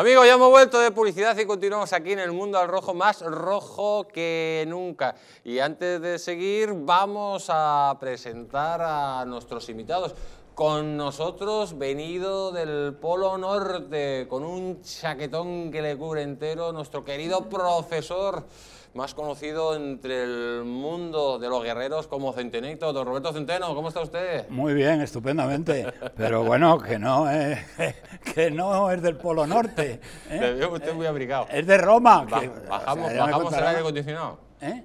Amigos, ya hemos vuelto de publicidad y continuamos aquí en el mundo al rojo, más rojo que nunca. Y antes de seguir, vamos a presentar a nuestros invitados. Con nosotros, venido del Polo Norte, con un chaquetón que le cubre entero, nuestro querido profesor más conocido entre el mundo de los guerreros como Centenito. Don Roberto Centeno, ¿cómo está usted? Muy bien, estupendamente. Pero bueno, que no es, eh, que no es del Polo Norte. ¿eh? veo usted muy abrigado. Es de Roma. bajamos bajamos el aire acondicionado. ¿Eh?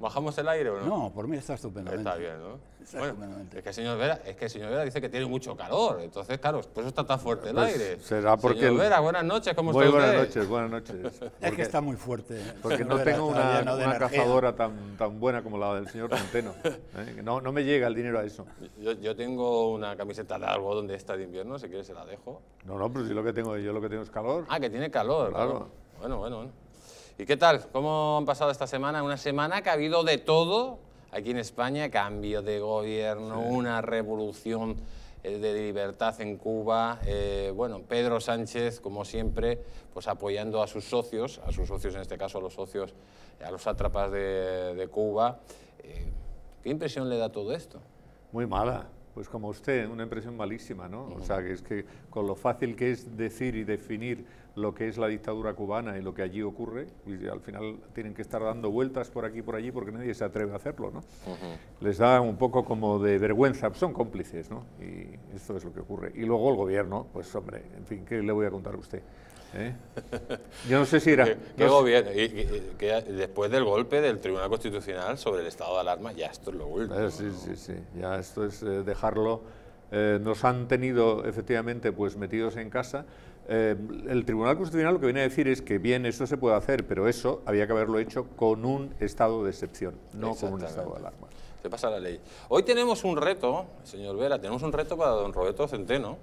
¿Bajamos el aire o no? No, por mí está estupendamente. Está bien, ¿no? Está Es que, señor Vera, es que el señor Vera dice que tiene mucho calor, entonces, claro, por eso está tan fuerte el pues aire. Será porque... Señor Vera, buenas noches, ¿cómo está Buenas noches, buenas noches. es que está muy fuerte. Porque no tengo una, cazadora tan, buena como la del señor Centeno. ¿eh? No, no me llega el dinero a eso. Yo, tengo una camiseta de algodón de esta de invierno, si quieres se la dejo. No, no, pero si lo que tengo, yo lo que tengo es calor. Ah, que tiene calor. Claro. bueno, bueno. ¿Y qué tal? ¿Cómo han pasado esta semana? Una semana que ha habido de todo aquí en España, cambio de gobierno, una revolución eh, de libertad en Cuba, eh, bueno, Pedro Sánchez, como siempre, pues apoyando a sus socios, a sus socios en este caso, a los socios, a los atrapas de, Cuba. Eh, ¿Qué impresión le da todo esto? Muy mala, pues como usted, una impresión malísima, ¿no? O sea, que es que con lo fácil que es decir y definir lo que es la dictadura cubana y lo que allí ocurre, y al final tienen que estar dando vueltas por aquí y por allí porque nadie se atreve a hacerlo, ¿no? Les da un poco como de vergüenza, son cómplices, ¿no? Y esto es lo que ocurre. Y luego el gobierno, pues hombre, en fin, ¿qué le voy a contar a usted? ¿Eh? Yo no sé si era... ¿Qué, gobierno? después del golpe del Tribunal Constitucional sobre el estado de alarma, ya esto es lo último. Eh, sí, sí, sí. Ya esto es eh, dejarlo... nos han tenido efectivamente pues metidos en casa, eh, el Tribunal Constitucional lo que viene a decir es que bien, eso se puede hacer, pero eso había que haberlo hecho con un estado de excepción, no con un estado de alarma. Se pasa la ley. Hoy tenemos un reto, señor Vera, tenemos un reto para don Roberto Centeno,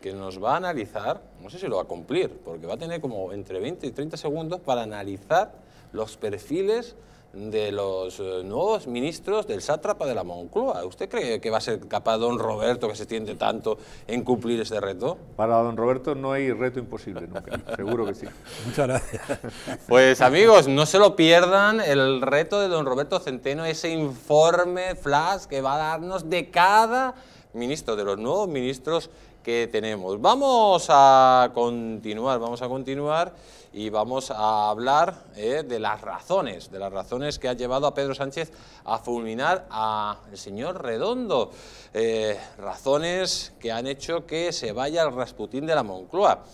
que nos va a analizar, no sé si lo va a cumplir, porque va a tener como entre 20 y 30 segundos para analizar los perfiles de los eh, nuevos ministros del sátrapa de la Moncloa. ¿Usted cree que va a ser capaz don Roberto, que se tiende tanto, en cumplir ese reto? Para don Roberto no hay reto imposible nunca, seguro que sí. Muchas gracias. Pues amigos, no se lo pierdan el reto de don Roberto Centeno, ese informe flash que va a darnos de cada ministro, de los nuevos ministros que tenemos. Vamos a continuar, vamos a continuar y vamos a hablar eh, de las razones, de las razones que ha llevado a Pedro Sánchez a fulminar al señor Redondo, eh, razones que han hecho que se vaya al Rasputín de la Moncloa.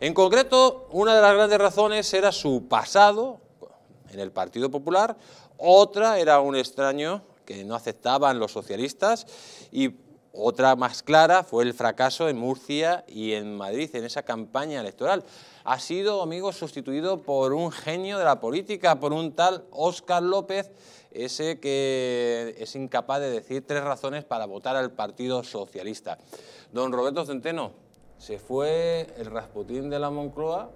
En concreto, una de las grandes razones era su pasado en el Partido Popular, otra era un extraño que no aceptaban los socialistas y otra más clara fue el fracaso en Murcia y en Madrid en esa campaña electoral ha sido, amigo, sustituido por un genio de la política, por un tal Óscar López, ese que es incapaz de decir tres razones para votar al Partido Socialista. Don Roberto Centeno, se fue el Rasputín de la Moncloa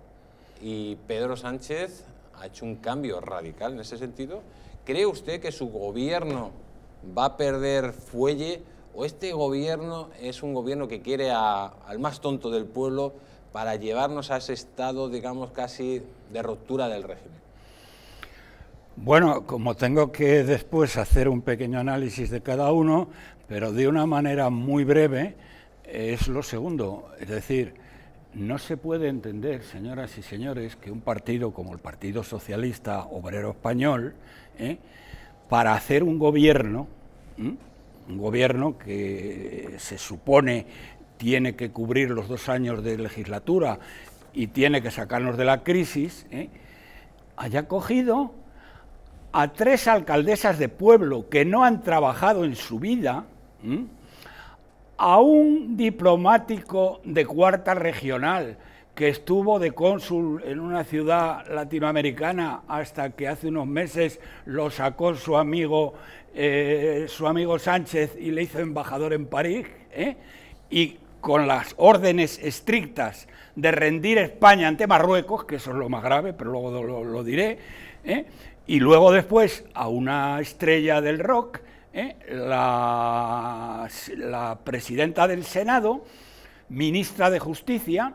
y Pedro Sánchez ha hecho un cambio radical en ese sentido. ¿Cree usted que su gobierno va a perder fuelle o este gobierno es un gobierno que quiere al más tonto del pueblo para llevarnos a ese estado, digamos, casi de ruptura del régimen? Bueno, como tengo que después hacer un pequeño análisis de cada uno, pero de una manera muy breve, es lo segundo. Es decir, no se puede entender, señoras y señores, que un partido como el Partido Socialista Obrero Español, ¿eh? para hacer un gobierno, un gobierno que se supone tiene que cubrir los dos años de legislatura y tiene que sacarnos de la crisis, ¿eh? haya cogido a tres alcaldesas de pueblo que no han trabajado en su vida, a un diplomático de cuarta regional que estuvo de cónsul en una ciudad latinoamericana hasta que hace unos meses lo sacó su amigo, eh, su amigo Sánchez y le hizo embajador en París, ¿eh? y con las órdenes estrictas de rendir España ante Marruecos, que eso es lo más grave, pero luego lo, diré, ¿eh? y luego después a una estrella del rock, ¿eh? la, presidenta del Senado, ministra de Justicia,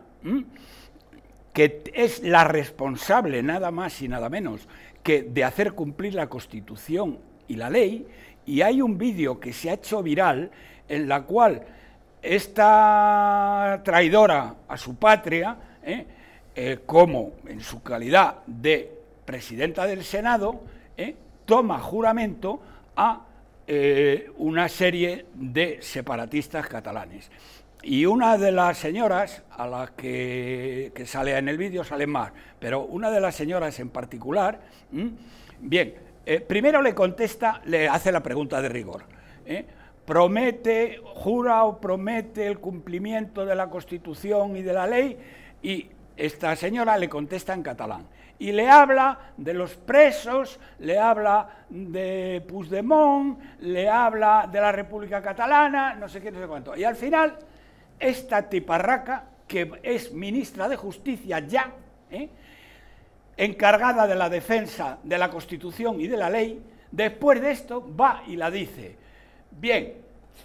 que es la responsable, nada más y nada menos, que de hacer cumplir la Constitución y la ley, y hay un vídeo que se ha hecho viral en la cual esta traidora a su patria, ¿eh? Eh, como en su calidad de presidenta del Senado, ¿eh? toma juramento a una serie de separatistas catalanes. Y una de las señoras, a las que, sale en el vídeo, sale más, pero una de las señoras en particular, bien, primero le contesta, le hace la pregunta de rigor promete, jura o promete el cumplimiento de la Constitución y de la ley y esta señora le contesta en catalán. Y le habla de los presos, le habla de Puigdemont, le habla de la República Catalana, no sé qué, no sé cuánto. Y al final, esta tiparraca, que es ministra de Justicia ya, ¿eh? encargada de la defensa de la Constitución y de la ley, después de esto va y la dice, Bien,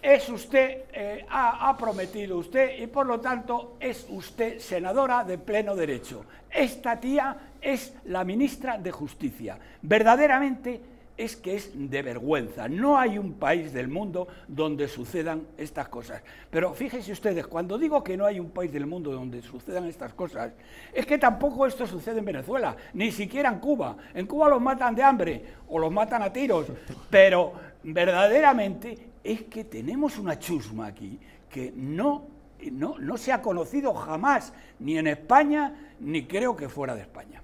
es usted, eh, ha, ha, prometido usted y por lo tanto es usted senadora de pleno derecho. Esta tía es la ministra de Justicia. Verdaderamente es que es de vergüenza. No hay un país del mundo donde sucedan estas cosas. Pero fíjense ustedes, cuando digo que no hay un país del mundo donde sucedan estas cosas, es que tampoco esto sucede en Venezuela, ni siquiera en Cuba. En Cuba los matan de hambre o los matan a tiros, pero verdaderamente es que tenemos una chusma aquí que no, no, no se ha conocido jamás, ni en España, ni creo que fuera de España.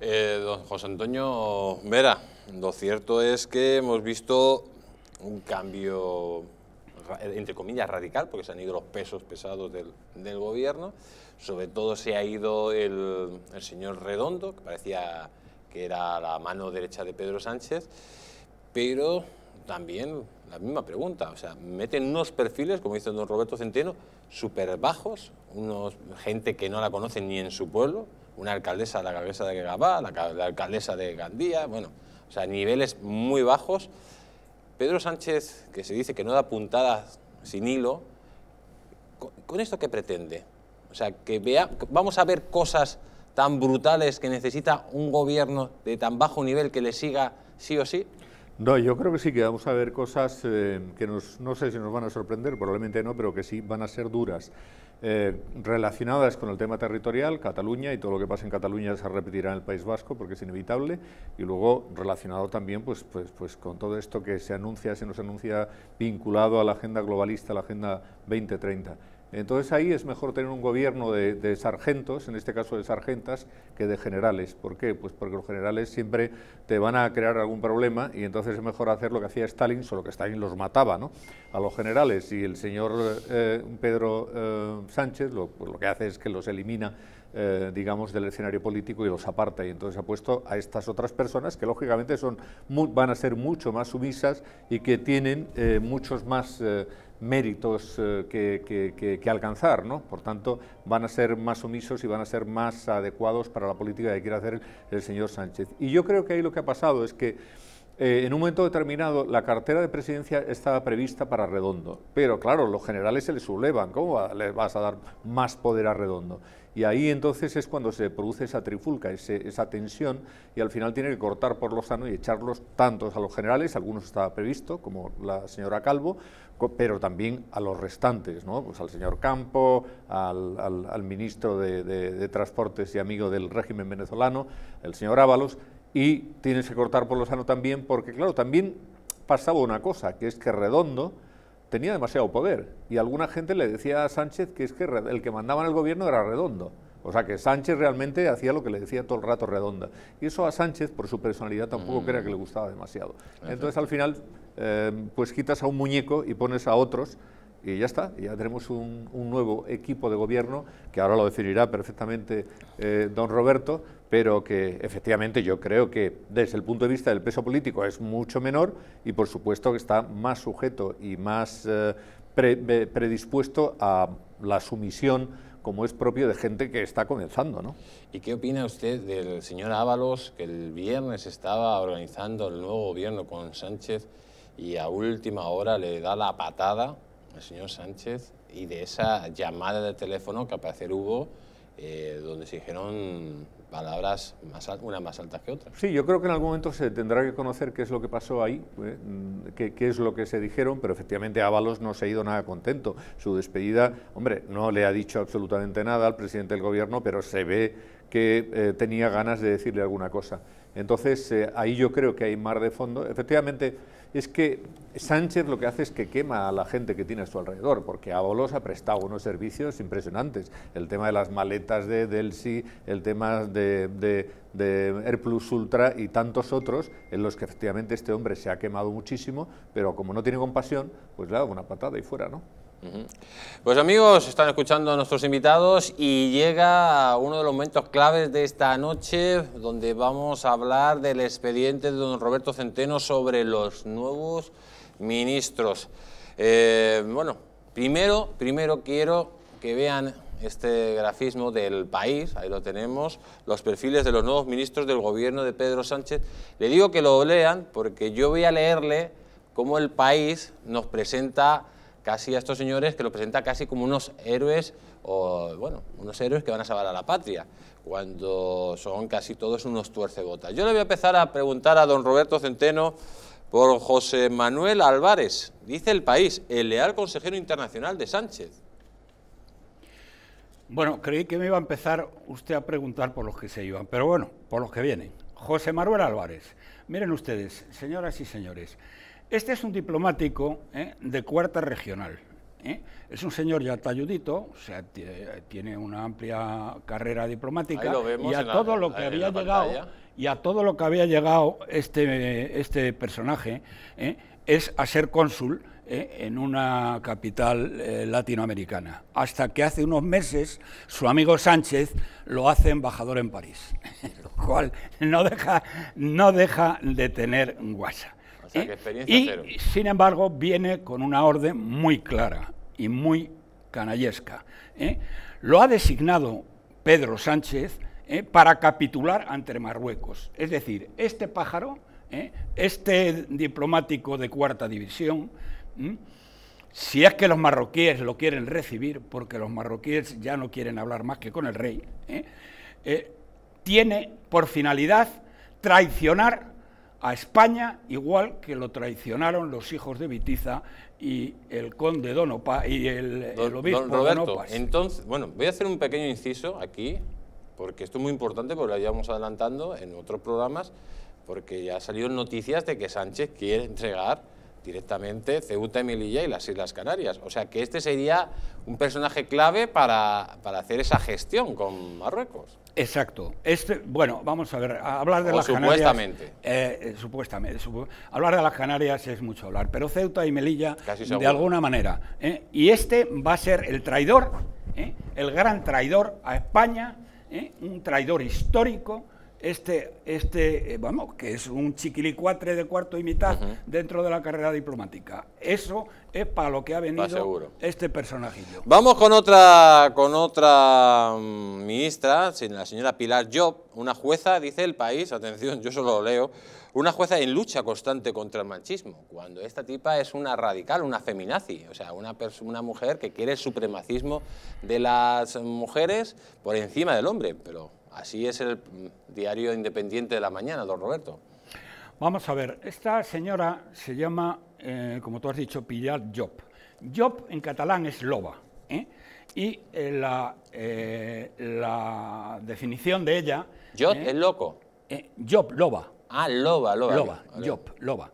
Eh, don José Antonio Vera, lo cierto es que hemos visto un cambio, entre comillas, radical, porque se han ido los pesos pesados del, gobierno. Sobre todo se ha ido el, el, señor Redondo, que parecía que era la mano derecha de Pedro Sánchez, pero también la misma pregunta. O sea, meten unos perfiles, como dice don Roberto Centeno, súper bajos, unos, gente que no la conocen ni en su pueblo, una alcaldesa, la alcaldesa de Gabá, la, alcaldesa de Gandía, bueno, o sea, niveles muy bajos. Pedro Sánchez, que se dice que no da puntadas sin hilo, ¿con, esto qué pretende? O sea, que vea, vamos a ver cosas tan brutales que necesita un gobierno de tan bajo nivel que le siga sí o sí? No, yo creo que sí que vamos a ver cosas eh, que no sé si nos van a sorprender, probablemente no, pero que sí van a ser duras. Eh, relacionadas con el tema territorial, Cataluña y todo lo que pasa en Cataluña se repetirá en el País Vasco porque es inevitable, y luego relacionado también pues, pues, pues con todo esto que se anuncia, se nos anuncia vinculado a la agenda globalista, la agenda 2030 entonces ahí es mejor tener un gobierno de, sargentos, en este caso de sargentas, que de generales. ¿Por qué? Pues porque los generales siempre te van a crear algún problema y entonces es mejor hacer lo que hacía Stalin, solo que Stalin los mataba, ¿no? A los generales y el señor eh, Pedro eh, Sánchez pues lo, que hace es que los elimina eh, digamos, del escenario político y los aparta. Y entonces ha puesto a estas otras personas que, lógicamente, son van a ser mucho más sumisas y que tienen muchos más méritos eh, que, alcanzar, ¿no? Por tanto, van a ser más sumisos y van a ser más adecuados para la política que quiere hacer el, señor Sánchez. Y yo creo que ahí lo que ha pasado es que eh, en un momento determinado la cartera de presidencia estaba prevista para Redondo, pero claro, los generales se le sublevan, ¿cómo le vas a dar más poder a Redondo? Y ahí entonces es cuando se produce esa trifulca, esa tensión, y al final tiene que cortar por lo sano y echarlos tantos a los generales, algunos estaba previsto, como la señora Calvo, pero también a los restantes, ¿no? pues al señor Campo, al, ministro de, Transportes y amigo del régimen venezolano, el señor Ábalos, y tienes que cortar por lo sano también, porque claro, también pasaba una cosa, que es que Redondo, tenía demasiado poder. Y alguna gente le decía a Sánchez que es que el que mandaba en el gobierno era Redondo. O sea que Sánchez realmente hacía lo que le decía todo el rato Redonda. Y eso a Sánchez, por su personalidad, tampoco mm. creía que le gustaba demasiado. Entonces al final, eh, pues quitas a un muñeco y pones a otros y ya está, ya tenemos un, nuevo equipo de gobierno, que ahora lo definirá perfectamente eh, don Roberto, pero que efectivamente yo creo que desde el punto de vista del peso político es mucho menor y por supuesto que está más sujeto y más eh, eh, predispuesto a la sumisión como es propio de gente que está comenzando. ¿no? ¿Y qué opina usted del señor Ábalos, que el viernes estaba organizando el nuevo gobierno con Sánchez y a última hora le da la patada al señor Sánchez y de esa llamada de teléfono que al parecer hubo, eh, donde se dijeron palabras más, unas más altas que otras. Sí, yo creo que en algún momento se tendrá que conocer qué es lo que pasó ahí, eh, qué, es lo que se dijeron, pero efectivamente Ábalos no se ha ido nada contento. Su despedida, hombre, no le ha dicho absolutamente nada al presidente del gobierno, pero se ve que eh, tenía ganas de decirle alguna cosa. Entonces, eh, ahí yo creo que hay mar de fondo. Efectivamente, es que Sánchez lo que hace es que quema a la gente que tiene a su alrededor, porque Ábalos ha prestado unos servicios impresionantes. El tema de las maletas de Delsi, el tema de, de, Air Ultra y tantos otros, en los que efectivamente este hombre se ha quemado muchísimo, pero como no tiene compasión, pues le ha dado una patada y fuera, ¿no? Pues amigos, están escuchando a nuestros invitados y llega uno de los momentos claves de esta noche donde vamos a hablar del expediente de don Roberto Centeno sobre los nuevos ministros. Eh, bueno, primero, primero quiero que vean este grafismo del país, ahí lo tenemos, los perfiles de los nuevos ministros del gobierno de Pedro Sánchez. Le digo que lo lean porque yo voy a leerle cómo el país nos presenta casi a estos señores que lo presenta casi como unos héroes o bueno, unos héroes que van a salvar a la patria, cuando son casi todos unos tuercebotas. Yo le voy a empezar a preguntar a don Roberto Centeno por José Manuel Álvarez, dice El País, el leal consejero internacional de Sánchez. Bueno, creí que me iba a empezar usted a preguntar por los que se iban, pero bueno, por los que vienen. José Manuel Álvarez. Miren ustedes, señoras y señores, este es un diplomático ¿eh? de cuarta regional. ¿eh? Es un señor ya talludito, o sea, tiene una amplia carrera diplomática y a todo lo que había llegado y a todo lo que había llegado este, este personaje ¿eh? es a ser cónsul en una capital latinoamericana, hasta que hace unos meses su amigo Sánchez lo hace embajador en París, lo cual no deja, no deja de tener guasa y, sin embargo, viene con una orden muy clara y muy canallesca. ¿eh? Lo ha designado Pedro Sánchez ¿eh? para capitular ante Marruecos. Es decir, este pájaro, ¿eh? este diplomático de cuarta división, si es que los marroquíes lo quieren recibir, porque los marroquíes ya no quieren hablar más que con el rey, tiene por finalidad traicionar a España igual que lo traicionaron los hijos de Vitiza y el conde Don y el, obispo don Entonces, bueno, voy a hacer un pequeño inciso aquí, porque esto es muy importante, porque lo llevamos adelantando en otros programas, porque ya salido noticias de que Sánchez quiere entregar directamente Ceuta y Melilla y las Islas Canarias. O sea que este sería un personaje clave para, hacer esa gestión con Marruecos. Exacto. Este, bueno, vamos a ver, hablar de las Canarias... supuestamente. Eh, eh, hablar de las Canarias es mucho hablar, pero Ceuta y Melilla, de alguna manera. Eh, y este va a ser el traidor, el gran traidor a España, un traidor histórico este, este eh, vamos, que es un chiquilicuatre de cuarto y mitad dentro de la carrera diplomática. Eso es para lo que ha venido este personajillo. Vamos con otra, con otra mm, ministra, la señora Pilar Job, una jueza, dice el país, atención, yo solo lo leo, una jueza en lucha constante contra el machismo, cuando esta tipa es una radical, una feminazi, o sea, una, una mujer que quiere el supremacismo de las mujeres por encima del hombre, pero Así es el mm, diario independiente de la mañana, don Roberto. Vamos a ver, esta señora se llama, eh, como tú has dicho, Pilar Job. Job en catalán es loba. ¿eh? Y eh, la, definición de ella... Job es loco. Job, loba. Ah, loba, loba. Loba, Job, loba.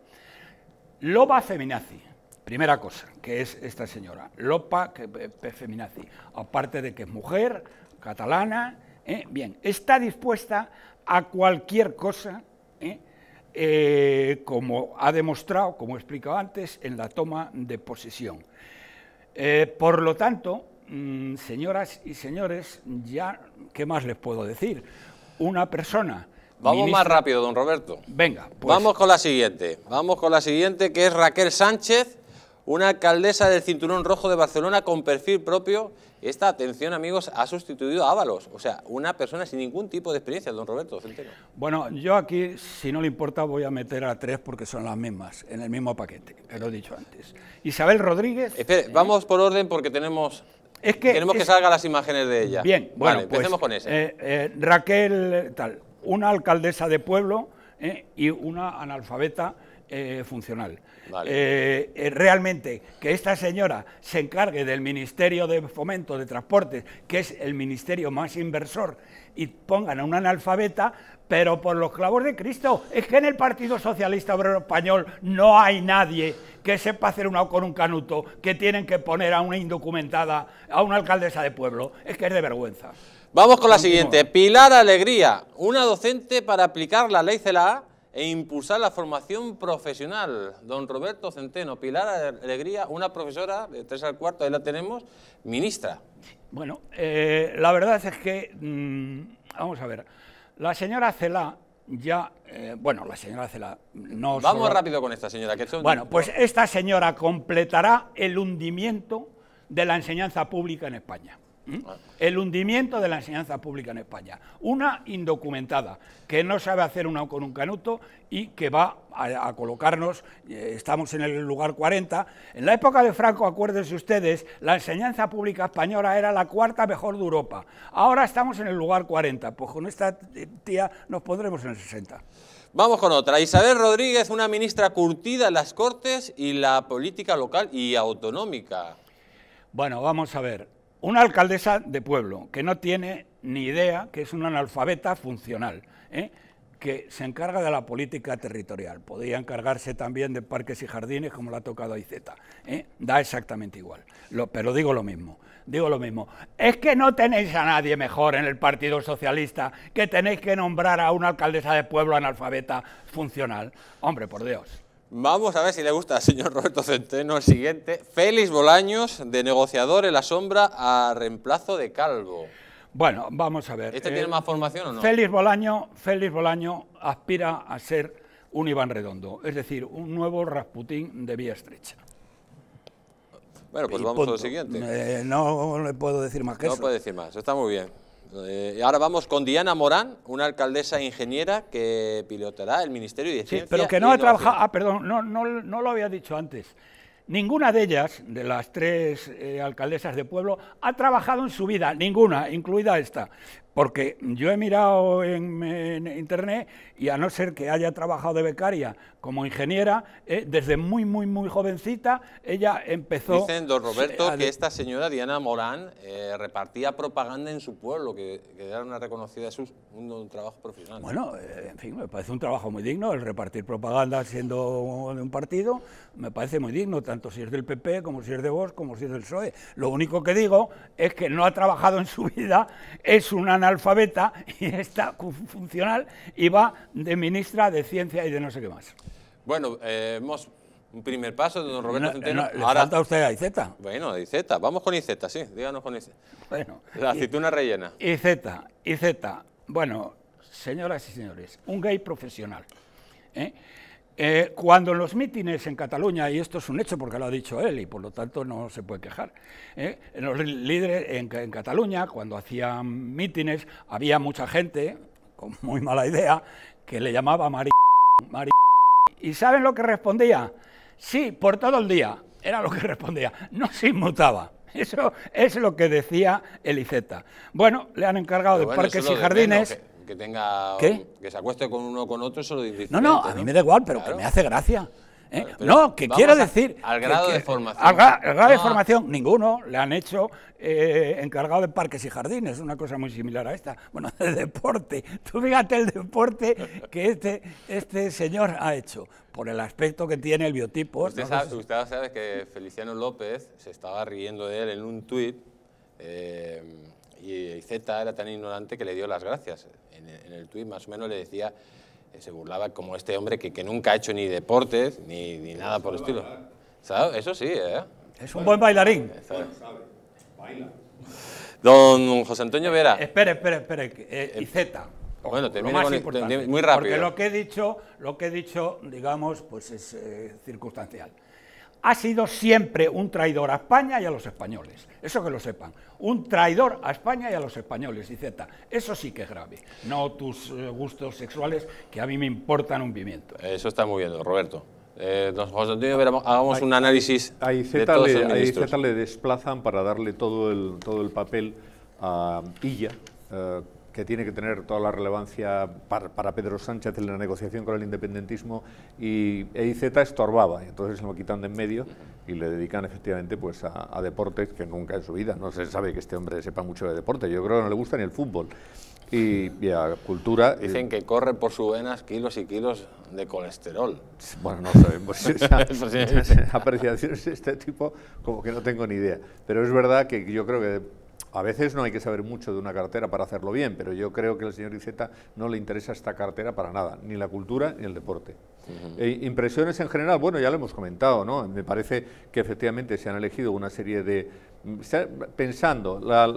Loba feminazi. Primera cosa, que es esta señora. Lopa feminazi. Aparte de que es mujer, catalana, ¿eh? Bien, está dispuesta a cualquier cosa, ¿eh? Eh, como ha demostrado, como he explicado antes, en la toma de posesión. por lo tanto, mm, señoras y señores, ya, ¿qué más les puedo decir? Una persona... Vamos más rápido, don Roberto. Venga, pues. Vamos con la siguiente, vamos con la siguiente, que es Raquel Sánchez, una alcaldesa del Cinturón Rojo de Barcelona con perfil propio esta atención, amigos, ha sustituido a Ábalos, o sea, una persona sin ningún tipo de experiencia, don Roberto Centeno. Bueno, yo aquí, si no le importa, voy a meter a tres porque son las mismas, en el mismo paquete, que lo he dicho antes. Isabel Rodríguez... Espere, ¿eh? vamos por orden porque tenemos... Es que, Queremos que salgan las imágenes de ella. Bien, bueno, pues, empecemos con esa. Eh, eh, Raquel, tal, una alcaldesa de pueblo y una analfabeta eh, funcional. Eh, eh, realmente, que esta señora se encargue del Ministerio de Fomento de Transportes, que es el ministerio más inversor, y pongan a una analfabeta, pero por los clavos de Cristo, es que en el Partido Socialista Obrero Español no hay nadie que sepa hacer un con un canuto, que tienen que poner a una indocumentada, a una alcaldesa de pueblo, es que es de vergüenza. Vamos con la siguiente, Pilar Alegría, una docente para aplicar la ley CELA e impulsar la formación profesional. Don Roberto Centeno, Pilar Alegría, una profesora de tres al cuarto, ahí la tenemos, ministra. Bueno, eh, la verdad es que, mm, vamos a ver, la señora Cela ya, eh, bueno, la señora Cela no... Vamos rápido con esta señora. Que Bueno, pues esta señora completará el hundimiento de la enseñanza pública en España. El hundimiento de la enseñanza pública en España. Una indocumentada que no sabe hacer una con un canuto y que va a, colocarnos, eh, estamos en el lugar 40. En la época de Franco, acuérdense ustedes, la enseñanza pública española era la cuarta mejor de Europa. Ahora estamos en el lugar 40, pues con esta eh, tía nos pondremos en el 60. Vamos con otra. Isabel Rodríguez, una ministra curtida en las Cortes y la política local y autonómica. Bueno, vamos a ver. Una alcaldesa de pueblo que no tiene ni idea, que es una analfabeta funcional, ¿eh? que se encarga de la política territorial. Podría encargarse también de parques y jardines, como la ha tocado a ¿eh? Da exactamente igual. pero digo lo mismo. Digo lo mismo. Es que no tenéis a nadie mejor en el Partido Socialista que tenéis que nombrar a una alcaldesa de pueblo analfabeta funcional. Hombre, por Dios. Vamos a ver si le gusta al señor Roberto Centeno el siguiente. Félix Bolaños, de negociador en la sombra a reemplazo de Calvo. Bueno, vamos a ver. ¿Este tiene eh, más formación o no? Félix Bolaño, Félix aspira a ser un Iván Redondo, es decir, un nuevo Rasputín de vía estrecha. Bueno, pues vamos a lo siguiente. Eh, no le puedo decir más que eso. No puede decir más, está muy bien. Eh, ahora vamos con Diana Morán, una alcaldesa ingeniera que pilotará el Ministerio de Ciencia. Sí, pero que no ha trabajado. Ah, perdón, no, lo había dicho antes. Ninguna de ellas, de las tres eh, alcaldesas de pueblo, ha trabajado en su vida, ninguna, incluida esta. Porque yo he mirado en, internet y a no ser que haya trabajado de becaria como ingeniera, eh, desde muy, muy, muy jovencita, ella empezó... Dicen, don Roberto, que esta señora Diana Morán eh, repartía propaganda en su pueblo, que, era una reconocida sus un, un, trabajo profesional. Bueno, eh, en fin, me parece un trabajo muy digno el repartir propaganda siendo de un partido, me parece muy digno, tanto si es del PP, como si es de Vox, como si es del PSOE. Lo único que digo es que no ha trabajado en su vida, es una alfabeta y está funcional y va de ministra de Ciencia y de no sé qué más. Bueno, eh, hemos un primer paso de don Roberto Centeno. ¿le falta usted a IZ. Bueno, IZ, vamos con IZ, sí, díganos con IZ. Bueno, la aceituna rellena. IZ, IZ. Bueno, señoras y señores, un gay profesional. ¿eh? Eh, cuando en los mítines en Cataluña, y esto es un hecho porque lo ha dicho él y por lo tanto no se puede quejar, eh, en los líderes en, Cataluña, cuando hacían mítines, había mucha gente, con muy mala idea, que le llamaba Mari. ¿Y saben lo que respondía? Sí, por todo el día, era lo que respondía, no se inmutaba. Eso es lo que decía Eliceta. Bueno, le han encargado de parques y jardines que tenga. Que se acueste con uno o con otro, lo No, no, a mí me da igual, pero que me hace gracia. ¿eh? No, que quiero decir... Al grado de formación. Al, grado de formación, ninguno. Le han hecho eh, encargado de parques y jardines, una cosa muy similar a esta. Bueno, de deporte. Tú fíjate el deporte que este, este señor ha hecho, por el aspecto que tiene el biotipo. Usted, pues sabe, que Feliciano López se estaba riendo de él en un tuit. Eh, y Z era tan ignorante que le dio las gracias. En, el tuit más o menos le decía, eh, se burlaba como este hombre que, nunca ha hecho ni deportes ni, nada por el estilo. Eso sí, ¿eh? Es un buen bailarín. Baila. Don José Antonio Vera. Espera, eh, espera, espera. Eh, y Z. Bueno, terminemos muy rápido. Porque lo que he dicho, lo que he dicho, digamos, pues es circunstancial ha sido siempre un traidor a España y a los españoles. Eso que lo sepan. Un traidor a España y a los españoles, y Z. Eso sí que es grave. No tus eh, gustos sexuales, que a mí me importan un pimiento. Eso está muy bien, Roberto. Eh, José Antonio, hagamos un análisis Z le, desplazan para darle todo el, todo el papel a Illa, eh, que tiene que tener toda la relevancia para, Pedro Sánchez en la negociación con el independentismo y EIZ estorbaba, y entonces lo quitan de en medio y le dedican efectivamente pues a, deportes que nunca en su vida, no se sabe que este hombre sepa mucho de deporte, yo creo que no le gusta ni el fútbol. Y, a cultura. Eh, Dicen que corre por sus venas kilos y kilos de colesterol. Bueno, no sabemos. Pues, esa, apreciaciones de este tipo, como que no tengo ni idea. Pero es verdad que yo creo que a veces no hay que saber mucho de una cartera para hacerlo bien, pero yo creo que al señor Iceta no le interesa esta cartera para nada, ni la cultura ni el deporte. Eh, impresiones en general, bueno, ya lo hemos comentado, ¿no? Me parece que efectivamente se han elegido una serie de... Mm, pensando, la,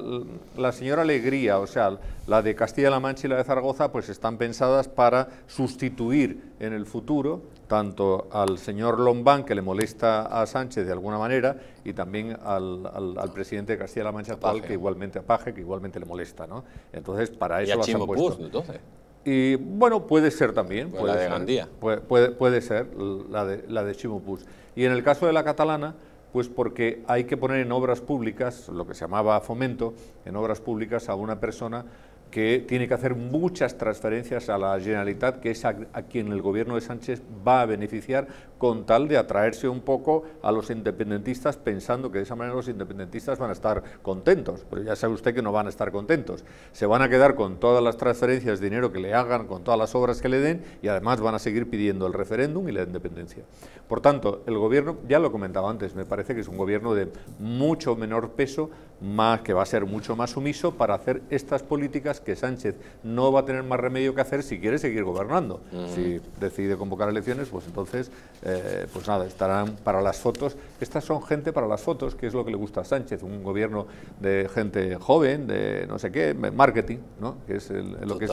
la señora Alegría, o sea, la de Castilla-La Mancha y la de Zaragoza, pues están pensadas para sustituir en el futuro tanto al señor Lombán, que le molesta a Sánchez de alguna manera, y también al, al, al presidente de Castilla-La Mancha tal que igualmente a Paje, que igualmente le molesta, ¿no? Entonces, para eso ¿Y a Chimo entonces? Y bueno, puede ser también. Pues puede la de Puede, puede, ser la de, la de Chimopus. Y en el caso de la catalana, pues porque hay que poner en obras públicas, lo que se llamaba fomento, en obras públicas a una persona que tiene que hacer muchas transferencias a la Generalitat, que es a, quien el gobierno de Sánchez va a beneficiar con tal de atraerse un poco a los independentistas, pensando que de esa manera los independentistas van a estar contentos. Pero ya sabe usted que no van a estar contentos. Se van a quedar con todas las transferencias de dinero que le hagan, con todas las obras que le den, y además van a seguir pidiendo el referéndum y la independencia. Por tanto, el gobierno, ya lo comentaba antes, me parece que es un gobierno de mucho menor peso más, que va a ser mucho más sumiso para hacer estas políticas que Sánchez no va a tener más remedio que hacer si quiere seguir gobernando. Si decide convocar elecciones, pues entonces, eh, pues nada, estarán para las fotos. Estas son gente para las fotos, que es lo que le gusta a Sánchez, un gobierno de gente joven, de no sé qué, marketing, ¿no? que es lo que es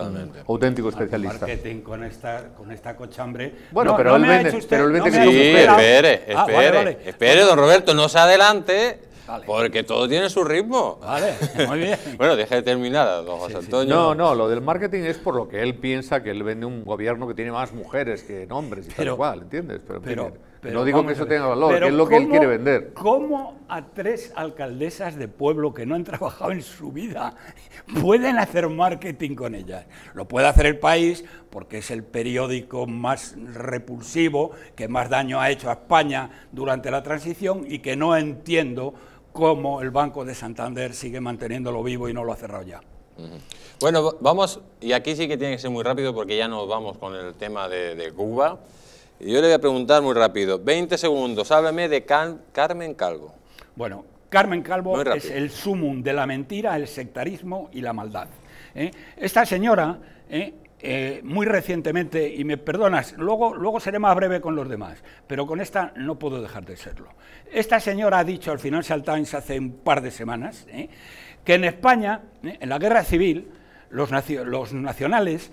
auténtico especialista. Marketing con esta, con esta cochambre. Bueno, pero, no él espere, espere, espere, don Roberto, no se adelante porque todo tiene su ritmo. Vale, muy bien. bueno, deja de terminar, don José Antonio. No, no, lo del marketing es por lo que él piensa que él vende un gobierno que tiene más mujeres que hombres y pero, tal cual, ¿entiendes? Pero, no digo que eso tenga valor, que es lo que él quiere vender. ¿Cómo a tres alcaldesas de pueblo que no han trabajado en su vida pueden hacer marketing con ellas? Lo puede hacer el país porque es el periódico más repulsivo, que más daño ha hecho a España durante la transición y que no entiendo cómo el Banco de Santander sigue manteniéndolo vivo y no lo ha cerrado ya. Bueno, vamos, y aquí sí que tiene que ser muy rápido porque ya nos vamos con el tema de, de Cuba. Yo le voy a preguntar muy rápido, 20 segundos, háblame de Carmen Calvo. Bueno, Carmen Calvo es el sumum de la mentira, el sectarismo y la maldad. ¿eh? Esta señora ¿eh? Eh, muy recientemente, y me perdonas, luego, luego seré más breve con los demás, pero con esta no puedo dejar de serlo. Esta señora ha dicho al Financial Times hace un par de semanas ¿eh? que en España, ¿eh? en la guerra civil, los, los nacionales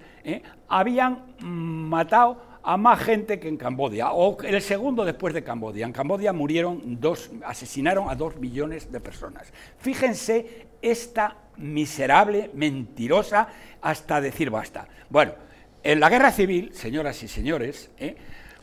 habían matado a más gente que en Cambodia, o el segundo después de Cambodia. En Cambodia murieron dos, asesinaron a dos millones de personas. Fíjense esta miserable, mentirosa, hasta decir basta. Bueno, en la guerra civil, señoras y señores, ¿eh?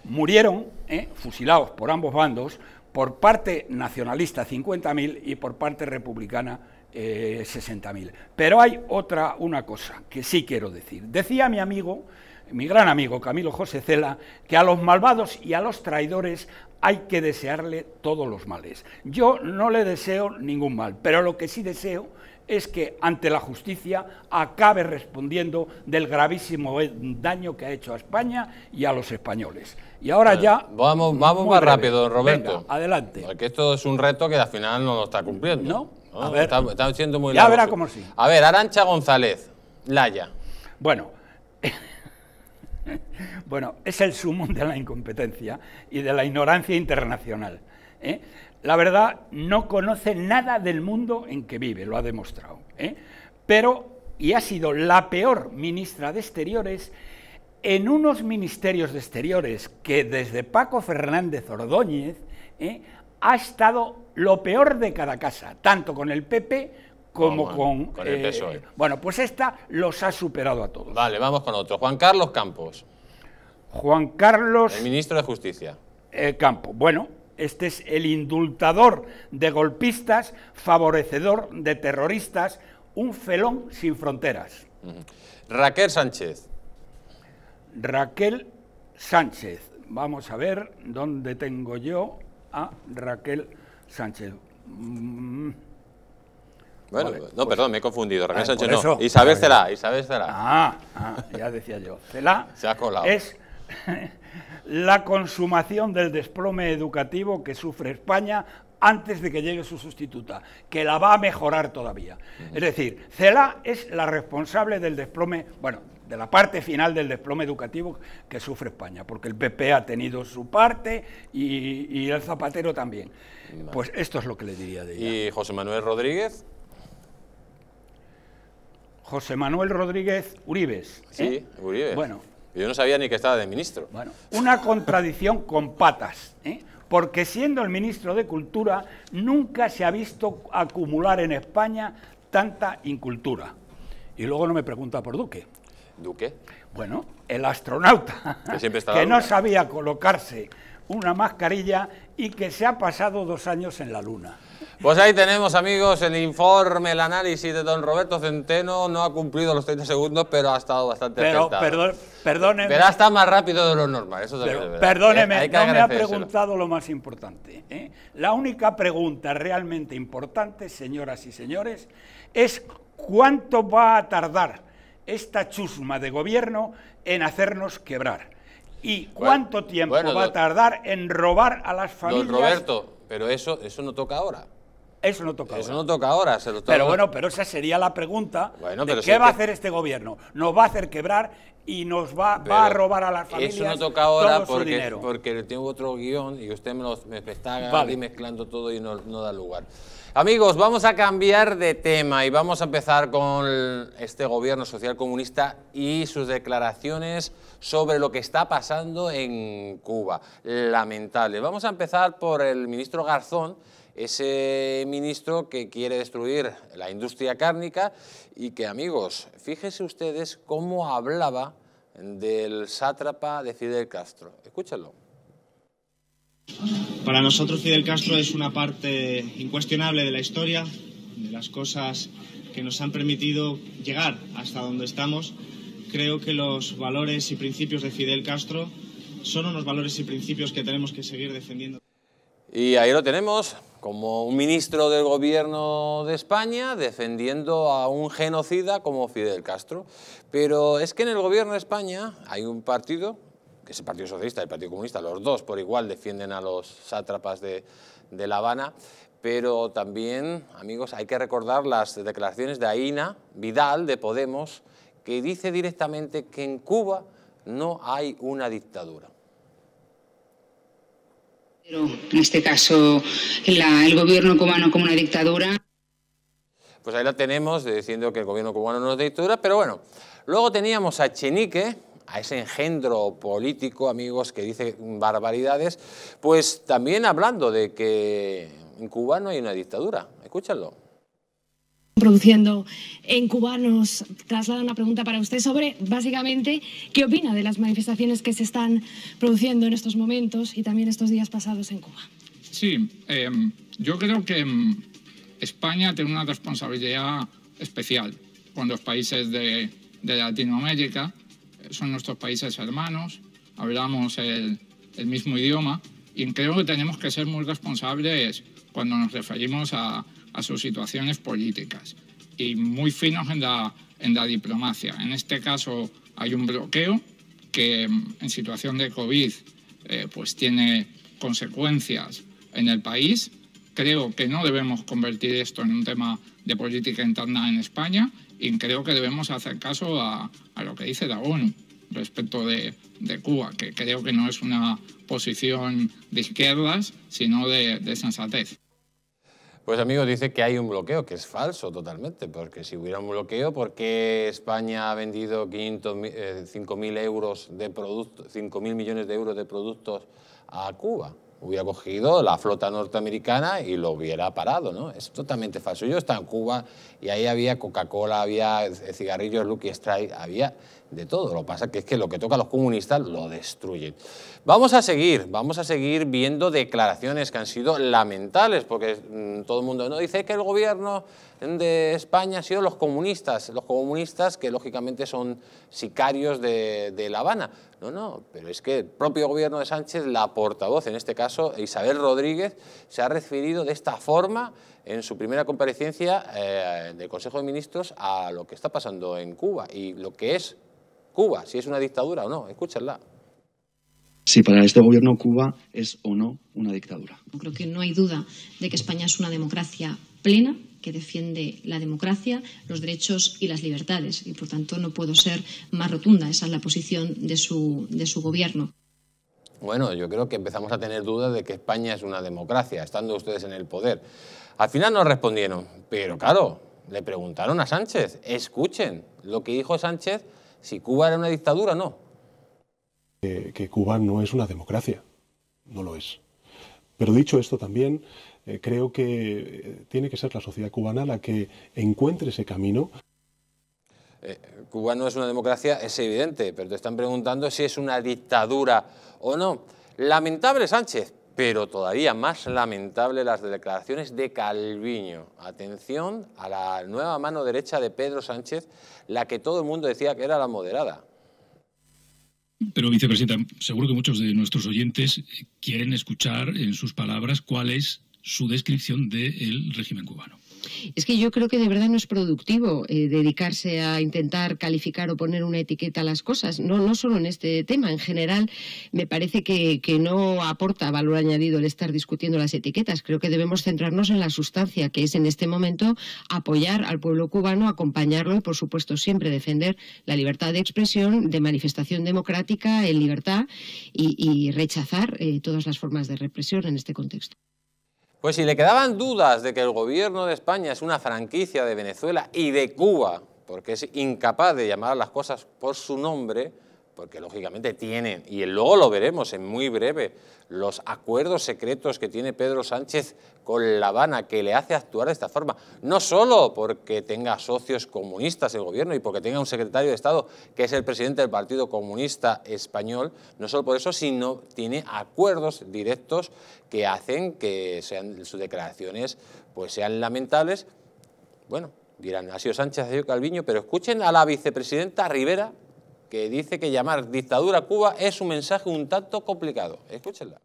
murieron ¿eh? fusilados por ambos bandos, por parte nacionalista 50.000 y por parte republicana 60.000. Eh, Pero hay otra, una cosa que sí quiero decir. Decía mi amigo mi gran amigo Camilo José Cela, que a los malvados y a los traidores hay que desearle todos los males. Yo no le deseo ningún mal, pero lo que sí deseo es que ante la justicia acabe respondiendo del gravísimo daño que ha hecho a España y a los españoles. Y ahora pues ya... Vamos, vamos más rápido, Roberto. adelante. Porque esto es un reto que al final no lo está cumpliendo. No, está, siendo muy Ya verá cómo sí. A ver, Arancha González, Laya. Bueno, bueno, es el sumo de la incompetencia y de la ignorancia internacional. ¿eh? La verdad, no conoce nada del mundo en que vive, lo ha demostrado. ¿eh? Pero, y ha sido la peor ministra de Exteriores en unos ministerios de Exteriores que desde Paco Fernández Ordóñez ¿eh? ha estado lo peor de cada casa, tanto con el PP como ah, con, eh, bueno, pues esta los ha superado a todos. Vale, vamos con otro. Juan Carlos Campos. Juan Carlos... El ministro de Justicia. Eh, Campo. Bueno, este es el indultador de golpistas, favorecedor de terroristas, un felón sin fronteras. Raquel Sánchez. Raquel Sánchez. Vamos a ver dónde tengo yo a Raquel Sánchez. Mm. Bueno, no, pues. perdón, me he confundido. no. Isabel Isabel Cela. Ah, ah, ya decía yo. Cela es la consumación del desplome educativo que sufre España antes de que llegue su sustituta, que la va a mejorar todavía. Es decir, Cela es la responsable del desplome, bueno, de la parte final del desplome educativo que sufre España, porque el PP ha tenido su parte y, el Zapatero también. Pues esto es lo que le diría de ella. ¿Y José Manuel Rodríguez? José Manuel Rodríguez Uribes. ¿eh? Sí, Uribes. Bueno. Yo no sabía ni que estaba de ministro. Bueno, una contradicción con patas, ¿eh? porque siendo el ministro de Cultura nunca se ha visto acumular en España tanta incultura. Y luego no me pregunta por Duque. ¿Duque? Bueno, el astronauta, que no sabía colocarse una mascarilla y que se ha pasado dos años en la Luna. Pues ahí tenemos, amigos, el informe, el análisis de don Roberto Centeno. No ha cumplido los 30 segundos, pero ha estado bastante Pero, perdón, perdóneme. Pero ha estado más rápido de lo normal, eso Perdóneme, no me ha preguntado lo más importante. ¿eh? La única pregunta realmente importante, señoras y señores, es cuánto va a tardar esta chusma de gobierno en hacernos quebrar. ¿Y cuánto tiempo va a tardar en robar a las familias? Don Roberto, pero eso, eso no toca ahora. Eso no toca Eso no toca ahora. Se lo pero bueno, pero esa sería la pregunta de qué va a hacer este gobierno. Nos va a hacer quebrar y nos va, a robar a las familias Eso no toca ahora porque, porque tengo otro guión y usted me, los, está mezclando todo y no, no da lugar. Amigos, vamos a cambiar de tema y vamos a empezar con este gobierno social comunista y sus declaraciones sobre lo que está pasando en Cuba. Lamentable. Vamos a empezar por el ministro Garzón, ese ministro que quiere destruir la industria cárnica y que, amigos, fíjense ustedes cómo hablaba del sátrapa de Fidel Castro. Escúchenlo. Para nosotros Fidel Castro es una parte incuestionable de la historia, de las cosas que nos han permitido llegar hasta donde estamos. Creo que los valores y principios de Fidel Castro son unos valores y principios que tenemos que seguir defendiendo. Y ahí lo tenemos, como un ministro del gobierno de España defendiendo a un genocida como Fidel Castro. Pero es que en el gobierno de España hay un partido, que es el Partido Socialista y el Partido Comunista, los dos por igual defienden a los sátrapas de, de La Habana, pero también, amigos, hay que recordar las declaraciones de Aina Vidal de Podemos, que dice directamente que en Cuba no hay una dictadura en este caso el gobierno cubano como una dictadura. Pues ahí la tenemos diciendo que el gobierno cubano no es dictadura, pero bueno, luego teníamos a Chenique, a ese engendro político, amigos, que dice barbaridades, pues también hablando de que en Cuba no hay una dictadura. Escúchalo produciendo en cubanos. Traslada una pregunta para usted sobre, básicamente, qué opina de las manifestaciones que se están produciendo en estos momentos y también estos días pasados en Cuba. Sí, em, yo creo que em, España tiene una responsabilidad especial con los países de, Latinoamérica. Eh, son nuestros países hermanos, hablamos el, el mismo idioma y creo que tenemos que ser muy responsables cuando nos referimos a a sus situaciones políticas y muy finos en la, diplomacia. En este caso hay un bloqueo que mm, en situación de COVID eh, pues tiene consecuencias en el país. Creo que no debemos convertir esto en un tema de política interna en España y creo que debemos hacer caso a, lo que dice la ONU respecto de, Cuba, que creo que no es una posición de izquierdas, sino de sensatez. Pues amigos, dice que hay un bloqueo, que es falso totalmente, porque si hubiera un bloqueo, ¿por qué España ha vendido 5.000 eh, de millones de euros de productos a Cuba? Hubiera cogido la flota norteamericana y lo hubiera parado, ¿no? Es totalmente falso. Yo estaba en Cuba y ahí había Coca-Cola, había eh, cigarrillos Lucky Strike, había de todo. Lo que pasa que es que lo que toca a los comunistas lo destruyen. Vamos a seguir, vamos a seguir viendo declaraciones que han sido lamentables, porque mm, todo el mundo no dice que el gobierno de España ha sido los comunistas, los comunistas que lógicamente son sicarios de, La Habana. No, no, pero es que el propio gobierno de Sánchez, la portavoz, en este caso Isabel Rodríguez, se ha referido de esta forma en su primera comparecencia eh, del Consejo de Ministros a lo que está pasando en Cuba y lo que es Cuba, si es una dictadura o no, escúchenla. Si para este gobierno Cuba es o no una dictadura. Creo que no hay duda de que España es una democracia plena que defiende la democracia, los derechos y las libertades. Y por tanto no puedo ser más rotunda. Esa es la posición de su, gobierno. Bueno, yo creo que empezamos a tener dudas de que España es una democracia, estando ustedes en el poder. Al final no respondieron, pero claro, le preguntaron a Sánchez. Escuchen lo que dijo Sánchez si Cuba era una dictadura, no. que Cuba no es una democracia, no lo es. Pero dicho esto también, eh, creo que eh, tiene que ser la sociedad cubana la que encuentre ese camino. Eh, Cuba no es una democracia, es evidente, pero te están preguntando si es una dictadura o no. Lamentable, Sánchez, pero todavía más lamentable las declaraciones de Calviño. Atención a la nueva mano derecha de Pedro Sánchez, la que todo el mundo decía que era la moderada. Pero, vicepresidenta, seguro que muchos de nuestros oyentes quieren escuchar en sus palabras cuál es su descripción del régimen cubano. Es que yo creo que de verdad no es productivo eh, dedicarse a intentar calificar o poner una etiqueta a las cosas, no, no solo en este tema, en general me parece que, no aporta valor añadido el estar discutiendo las etiquetas, creo que debemos centrarnos en la sustancia, que es en este momento apoyar al pueblo cubano, acompañarlo y por supuesto siempre defender la libertad de expresión, de manifestación democrática, en libertad y, rechazar eh, todas las formas de represión en este contexto. Pues si le quedaban dudas de que el gobierno de España es una franquicia de Venezuela y de Cuba, porque es incapaz de llamar las cosas por su nombre, porque lógicamente tienen, y luego lo veremos en muy breve, los acuerdos secretos que tiene Pedro Sánchez con La Habana, que le hace actuar de esta forma. No solo porque tenga socios comunistas el gobierno y porque tenga un secretario de Estado que es el presidente del Partido Comunista Español, no solo por eso, sino tiene acuerdos directos que hacen que sean, sus declaraciones pues sean lamentables. Bueno, dirán, ha sido Sánchez, ha sido Calviño, pero escuchen a la vicepresidenta Rivera, que dice que llamar dictadura a Cuba es un mensaje un tanto complicado. Escúchenla.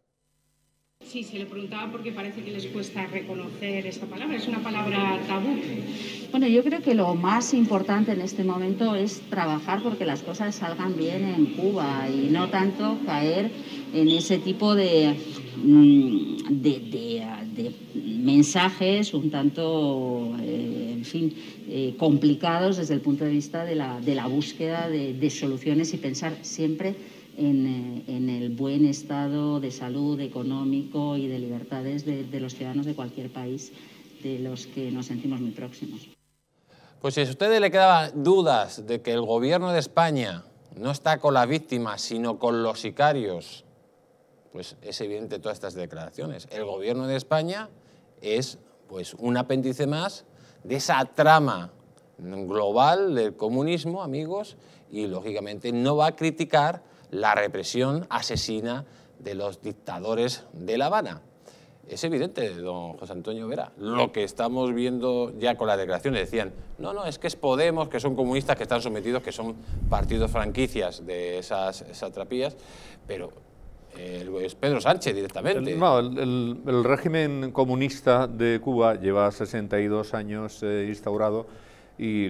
Sí, se le preguntaba porque parece que les cuesta reconocer esta palabra. Es una palabra tabú. Bueno, yo creo que lo más importante en este momento es trabajar porque las cosas salgan bien en Cuba y no tanto caer en ese tipo de Mm, de, mensajes un tanto, eh, en fin, eh, complicados desde el punto de vista de la, búsqueda de, soluciones y pensar siempre en, eh, en, el buen estado de salud económico y de libertades de los ciudadanos de cualquier país de los que nos sentimos muy próximos. Pues si a ustedes le quedaban dudas de que el gobierno de España no está con las víctimas, sino con los sicarios, pues es evidente todas estas declaraciones. El gobierno de España es pues, un apéndice más de esa trama global del comunismo, amigos, y lógicamente no va a criticar la represión asesina de los dictadores de La Habana. Es evidente, don José Antonio Vera, lo que estamos viendo ya con las declaraciones. Decían, no, no, es que es Podemos, que son comunistas, que están sometidos, que son partidos franquicias de esas, atrapías, pero es Pedro Sánchez directamente. El, no, el, régimen comunista de Cuba lleva 62 años eh, instaurado y,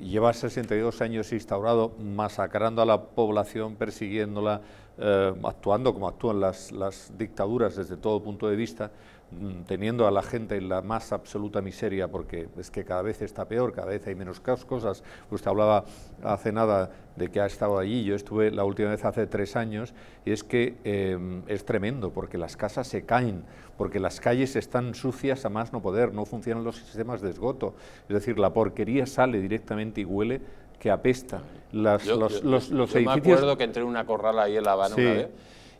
lleva 62 años instaurado masacrando a la población, persiguiéndola, eh, actuando como actúan las dictaduras desde todo punto de vista Mm, teniendo a la gente en la más absoluta miseria, porque es que cada vez está peor, cada vez hay menos cosas. Usted pues hablaba hace nada de que ha estado allí, yo estuve la última vez hace tres años, y es que em, es tremendo, porque las casas se caen, porque las calles están sucias a más no poder, no funcionan los sistemas de esgoto, es decir, la porquería sale directamente y huele que apesta. Las, yo, los, los, me acuerdo que entré en una corral ahí en La Habana una vez,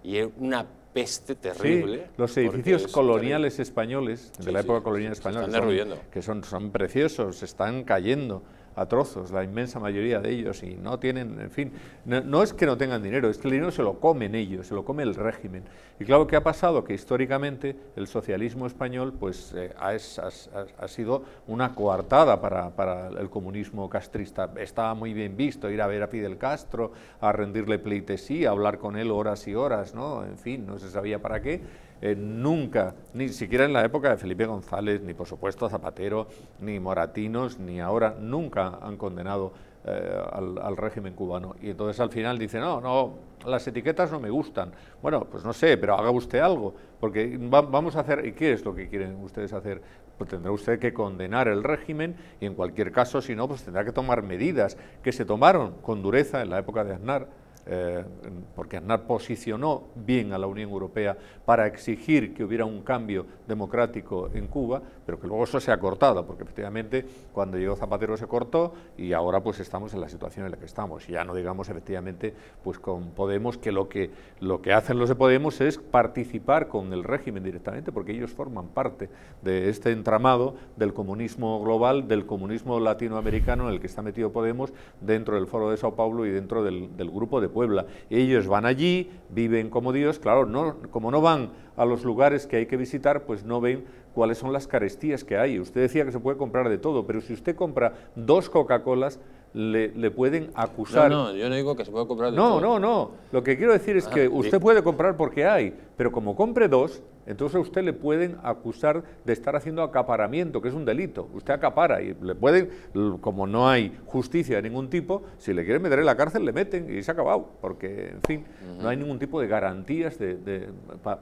y una peste terrible. los edificios coloniales españoles, de la época colonial española, que que son, son preciosos, están cayendo a trozos, la inmensa mayoría de ellos, y no tienen, en fin, no, es que no tengan dinero, es que el dinero se lo comen ellos, se lo come el régimen. Y claro, ¿qué ha pasado? Que históricamente el socialismo español pues, eh, ha, sido una coartada para, para, el comunismo castrista. Estaba muy bien visto ir a ver a Fidel Castro, a rendirle pleitesía, a hablar con él horas y horas, ¿no? En fin, no se sabía para qué eh, nunca, ni siquiera en la época de Felipe González, ni por supuesto Zapatero, ni Moratinos, ni ahora, nunca han condenado eh, al, régimen cubano. Y entonces al final dice, no, no, las etiquetas no me gustan. Bueno, pues no sé, pero haga usted algo, porque vamos a hacer, ¿y qué es lo que quieren ustedes hacer? Pues tendrá usted que condenar el régimen y en cualquier caso, si no, pues tendrá que tomar medidas que se tomaron con dureza en la época de Aznar. Eh, porque Aznar posicionó bien a la Unión Europea para exigir que hubiera un cambio democrático en Cuba, pero que luego eso se ha cortado, porque efectivamente cuando llegó Zapatero se cortó y ahora pues estamos en la situación en la que estamos. ya no digamos efectivamente pues con Podemos que lo que, lo que hacen los de Podemos es participar con el régimen directamente, porque ellos forman parte de este entramado del comunismo global, del comunismo latinoamericano en el que está metido Podemos dentro del foro de Sao Paulo y dentro del, del grupo de Puebla. Ellos van allí, viven como Dios, claro, no, como no van a los lugares que hay que visitar, pues no ven cuáles son las carestías que hay. Usted decía que se puede comprar de todo, pero si usted compra dos Coca-Colas, le, pueden acusar. No, no, yo no digo que se puede comprar de todo. No, no, no. Lo que quiero decir es ah, que usted puede comprar porque hay, pero como compre dos, entonces a usted le pueden acusar de estar haciendo acaparamiento, que es un delito. Usted acapara y le pueden, como no hay justicia de ningún tipo, si le quieren meter en la cárcel, le meten y se ha acabado, porque, en fin, no hay ningún tipo de garantías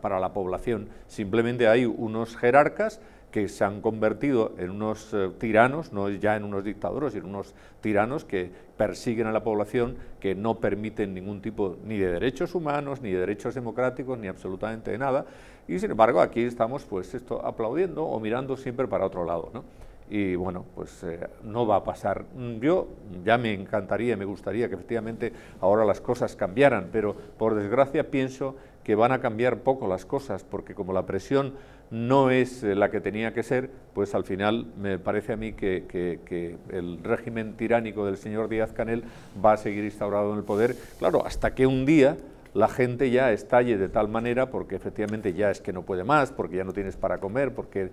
para la población. Simplemente hay unos jerarcas que se han convertido en unos eh, tiranos, no ya en unos dictadores, sino en unos tiranos que persiguen a la población, que no permiten ningún tipo ni de derechos humanos, ni de derechos democráticos, ni absolutamente de nada. Y sin embargo, aquí estamos pues esto aplaudiendo o mirando siempre para otro lado. ¿no? y bueno, pues eh, no va a pasar. Mm, yo ya me encantaría, me gustaría que efectivamente ahora las cosas cambiaran, pero por desgracia pienso que van a cambiar poco las cosas, porque como la presión no es eh, la que tenía que ser, pues al final me parece a mí que, el régimen tiránico del señor Díaz Canel va a seguir instaurado en el poder, claro, hasta que un día la gente ya estalle de tal manera porque efectivamente ya es que no puede más, porque ya no tienes para comer, porque,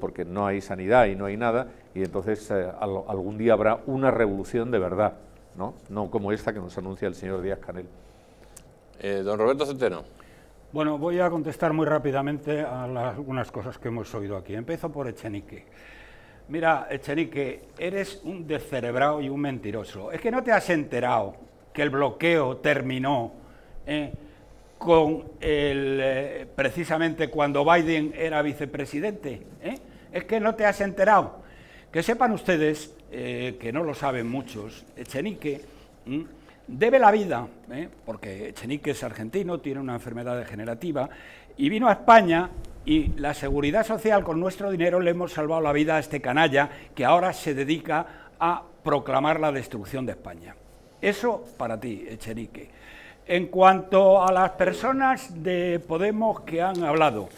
porque no hay sanidad y no hay nada, y entonces eh, algún día habrá una revolución de verdad, ¿no? no como esta que nos anuncia el señor Díaz Canel. Eh, don Roberto Centeno. Bueno, voy a contestar muy rápidamente a algunas cosas que hemos oído aquí. Empiezo por Echenique. Mira, Echenique, eres un descerebrado y un mentiroso. Es que no te has enterado que el bloqueo terminó ¿eh? con el, eh, precisamente cuando Biden era vicepresidente. ¿eh? Es que no te has enterado. Que sepan ustedes, que no lo saben muchos, Echenique debe la vida, ¿eh? porque Echenique es argentino, tiene una enfermedad degenerativa, y vino a España y la seguridad social con nuestro dinero le hemos salvado la vida a este canalla que ahora se dedica a proclamar la destrucción de España. Eso para ti, Echenique. En cuanto a las personas de Podemos que han hablado,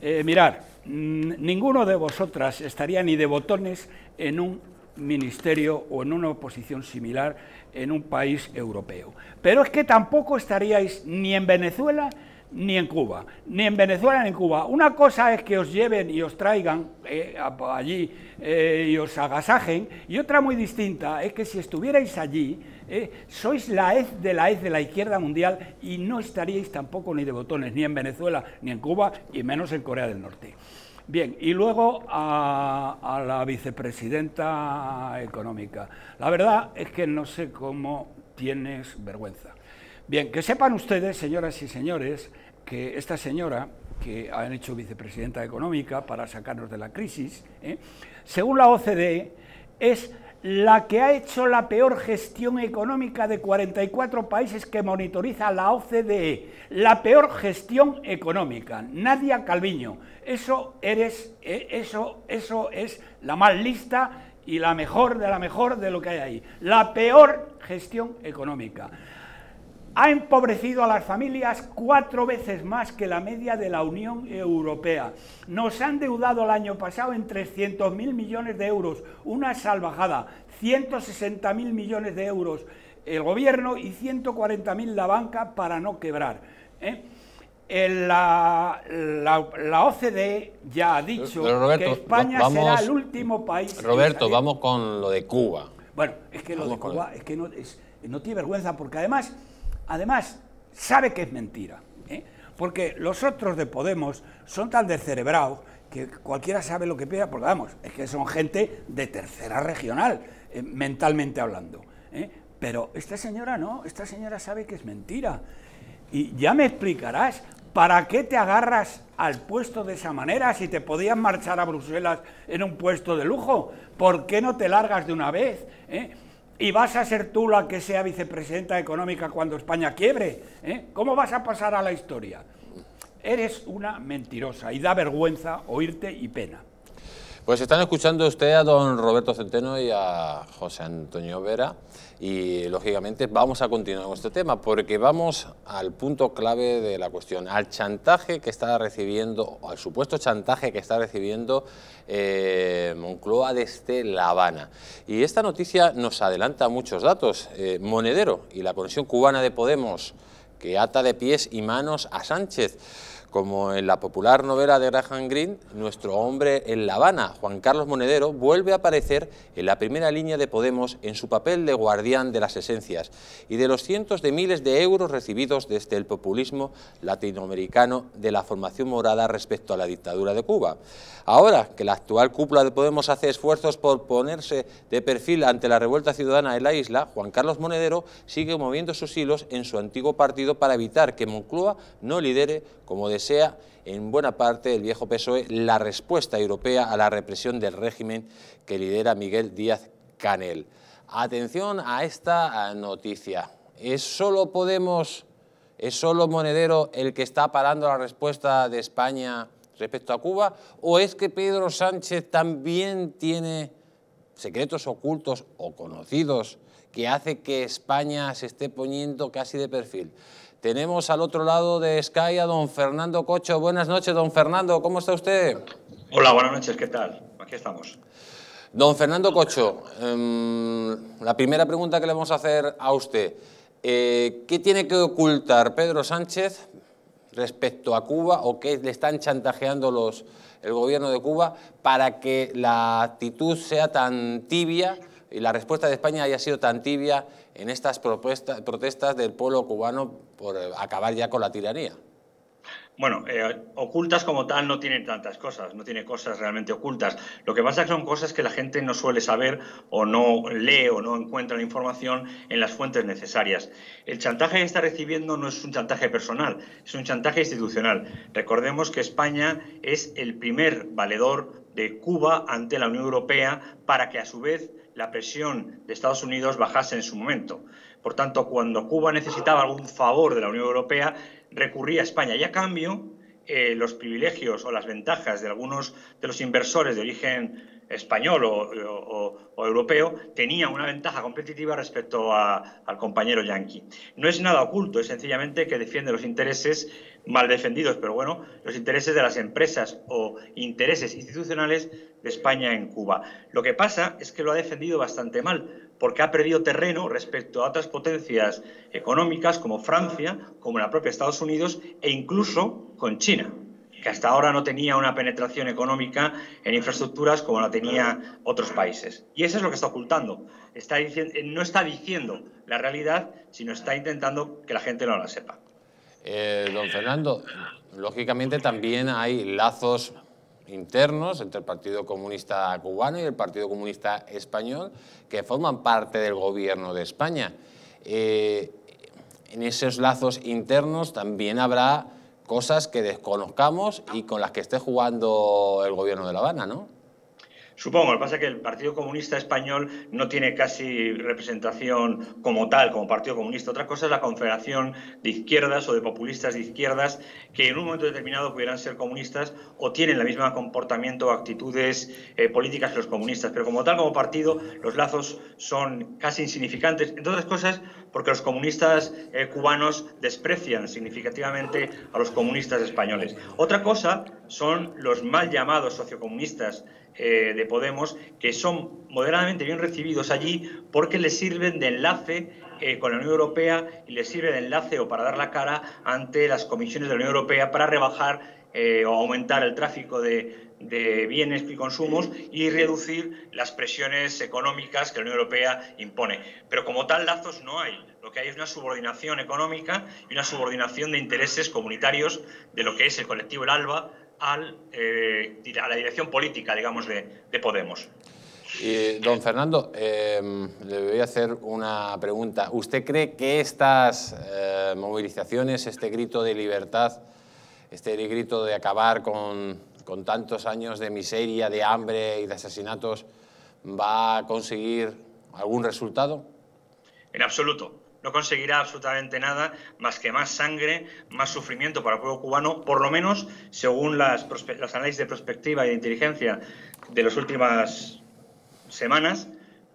...mirad, eh, mirar, mm, ninguno de vosotras estaría ni de botones en un ministerio o en una oposición similar en un país europeo. Pero es que tampoco estaríais ni en Venezuela ni en Cuba, ni en Venezuela ni en Cuba. Una cosa es que os lleven y os traigan eh, allí eh, y os agasajen, y otra muy distinta es que si estuvierais allí, eh, sois la hez de la hez de la izquierda mundial y no estaríais tampoco ni de botones, ni en Venezuela, ni en Cuba, y menos en Corea del Norte. Bien, y luego a, la vicepresidenta económica. La verdad es que no sé cómo tienes vergüenza. Bien, que sepan ustedes, señoras y señores, que esta señora, que han hecho vicepresidenta económica para sacarnos de la crisis, ¿eh? según la OCDE, es la que ha hecho la peor gestión económica de 44 países que monitoriza la OCDE, la peor gestión económica, Nadia Calviño. Eso eres eh, eso eso es la más lista y la mejor de la mejor de lo que hay ahí, la peor gestión económica ha empobrecido a las familias cuatro veces más que la media de la Unión Europea. Nos han deudado el año pasado en 300.000 millones de euros, una salvajada, 160.000 millones de euros el gobierno y 140.000 la banca para no quebrar. ¿eh? La, OCDE ya ha dicho que España será el último país. Roberto, vamos con lo de Cuba. Bueno, es que lo de Cuba es que no tiene vergüenza porque además Además, sabe que es mentira, ¿eh? porque los otros de Podemos son tan descerebrados que cualquiera sabe lo que pida, porque vamos, es que son gente de tercera regional, eh, mentalmente hablando. ¿eh? Pero esta señora no, esta señora sabe que es mentira. Y ya me explicarás, ¿para qué te agarras al puesto de esa manera si te podías marchar a Bruselas en un puesto de lujo? ¿Por qué no te largas de una vez? y vas a ser tú la que sea vicepresidenta económica cuando España quiebre. ¿eh? ¿Cómo vas a pasar a la historia? Eres una mentirosa y da vergüenza oírte y pena. Pues están escuchando usted a don Roberto Centeno y a José Antonio Vera y lógicamente vamos a continuar con este tema porque vamos al punto clave de la cuestión, al chantaje que está recibiendo, al supuesto chantaje que está recibiendo eh, Moncloa desde La Habana. Y esta noticia nos adelanta muchos datos. Eh, Monedero y la conexión cubana de Podemos que ata de pies y manos a Sánchez. Como en la popular novela de Graham Greene, nuestro hombre en La Habana, Juan Carlos Monedero, vuelve a aparecer en la primera línea de Podemos en su papel de guardián de las esencias y de los cientos de miles de euros recibidos desde el populismo latinoamericano de la formación morada respecto a la dictadura de Cuba. Ahora que la actual cúpula de Podemos hace esfuerzos por ponerse de perfil ante la revuelta ciudadana en la isla, Juan Carlos Monedero sigue moviendo sus hilos en su antiguo partido para evitar que Moncloa no lidere como de sea en buena parte el viejo PSOE la respuesta europea a la represión del régimen que lidera Miguel Díaz Canel. Atención a esta ah, noticia. Es solo Podemos, es solo Monedero el que está parando la respuesta de España respecto a Cuba o es que Pedro Sánchez también tiene secretos ocultos o conocidos que hace que España se esté poniendo casi de perfil. Tenemos al otro lado de Sky a don Fernando Cocho. Buenas noches, don Fernando, ¿cómo está usted? Hola, buenas noches, ¿qué tal? Aquí estamos. Don Fernando Cocho, em, la primera pregunta que le vamos a hacer a usted. Eh, ¿Qué tiene que ocultar Pedro Sánchez respecto a Cuba o qué le están chantajeando los, el gobierno de Cuba para que la actitud sea tan tibia y la respuesta de España haya sido tan tibia en estas protestas del pueblo cubano por eh, acabar ya con la tiranía? Bueno, eh, ocultas como tal no tienen tantas cosas, no tiene cosas realmente ocultas. Lo que pasa es que son cosas que la gente no suele saber o no lee o no encuentra la información en las fuentes necesarias. El chantaje que está recibiendo no es un chantaje personal, es un chantaje institucional. Recordemos que España es el primer valedor de Cuba ante la Unión Europea para que a su vez la presión de Estados Unidos bajase en su momento. Por tanto, cuando Cuba necesitaba algún favor de la Unión Europea, recurría a España y a cambio eh, los privilegios o las ventajas de algunos de los inversores de origen español o, europeo tenían una ventaja competitiva respecto al compañero yanqui. No es nada oculto, es sencillamente que defiende los intereses mal defendidos, pero bueno, los intereses de las empresas o intereses institucionales de España en Cuba. Lo que pasa es que lo ha defendido bastante mal, porque ha perdido terreno respecto a otras potencias económicas como Francia, como la propia Estados Unidos e incluso con China que hasta ahora no tenía una penetración económica en infraestructuras como la tenía otros países. Y eso es lo que está ocultando. Está diciendo, no está diciendo la realidad, sino está intentando que la gente no la sepa. Eh, don eh. Fernando, lógicamente también hay lazos internos entre el Partido Comunista Cubano y el Partido Comunista Español que forman parte del gobierno de España. Eh, en esos lazos internos también habrá cosas que desconozcamos y con las que esté jugando el gobierno de La Habana, ¿no? Supongo, lo que pasa es que el Partido Comunista Español no tiene casi representación como tal, como Partido Comunista. Otra cosa es la Confederación de Izquierdas o de Populistas de Izquierdas, que en un momento determinado pudieran ser comunistas o tienen el mismo comportamiento o actitudes eh, políticas que los comunistas. Pero como tal, como partido, los lazos son casi insignificantes. Entre otras cosas, porque los comunistas eh, cubanos desprecian significativamente a los comunistas españoles. Otra cosa son los mal llamados sociocomunistas eh, de Podemos, que son moderadamente bien recibidos allí porque les sirven de enlace eh, con la Unión Europea y les sirve de enlace o para dar la cara ante las comisiones de la Unión Europea para rebajar eh, o aumentar el tráfico de, bienes y consumos y reducir las presiones económicas que la Unión Europea impone. Pero como tal, lazos no hay. Lo que hay es una subordinación económica y una subordinación de intereses comunitarios de lo que es el colectivo El ALBA, eh, a la dirección política, digamos, de, Podemos. don Fernando, em, le voy a hacer una pregunta. ¿Usted cree que estas eh, movilizaciones, este grito de libertad, este grito de acabar con, tantos años de miseria, de hambre y de asesinatos, va a conseguir algún resultado? En absoluto no conseguirá absolutamente nada más que más sangre, más sufrimiento para el pueblo cubano, por lo menos según las, las análisis de perspectiva y de inteligencia de las últimas semanas,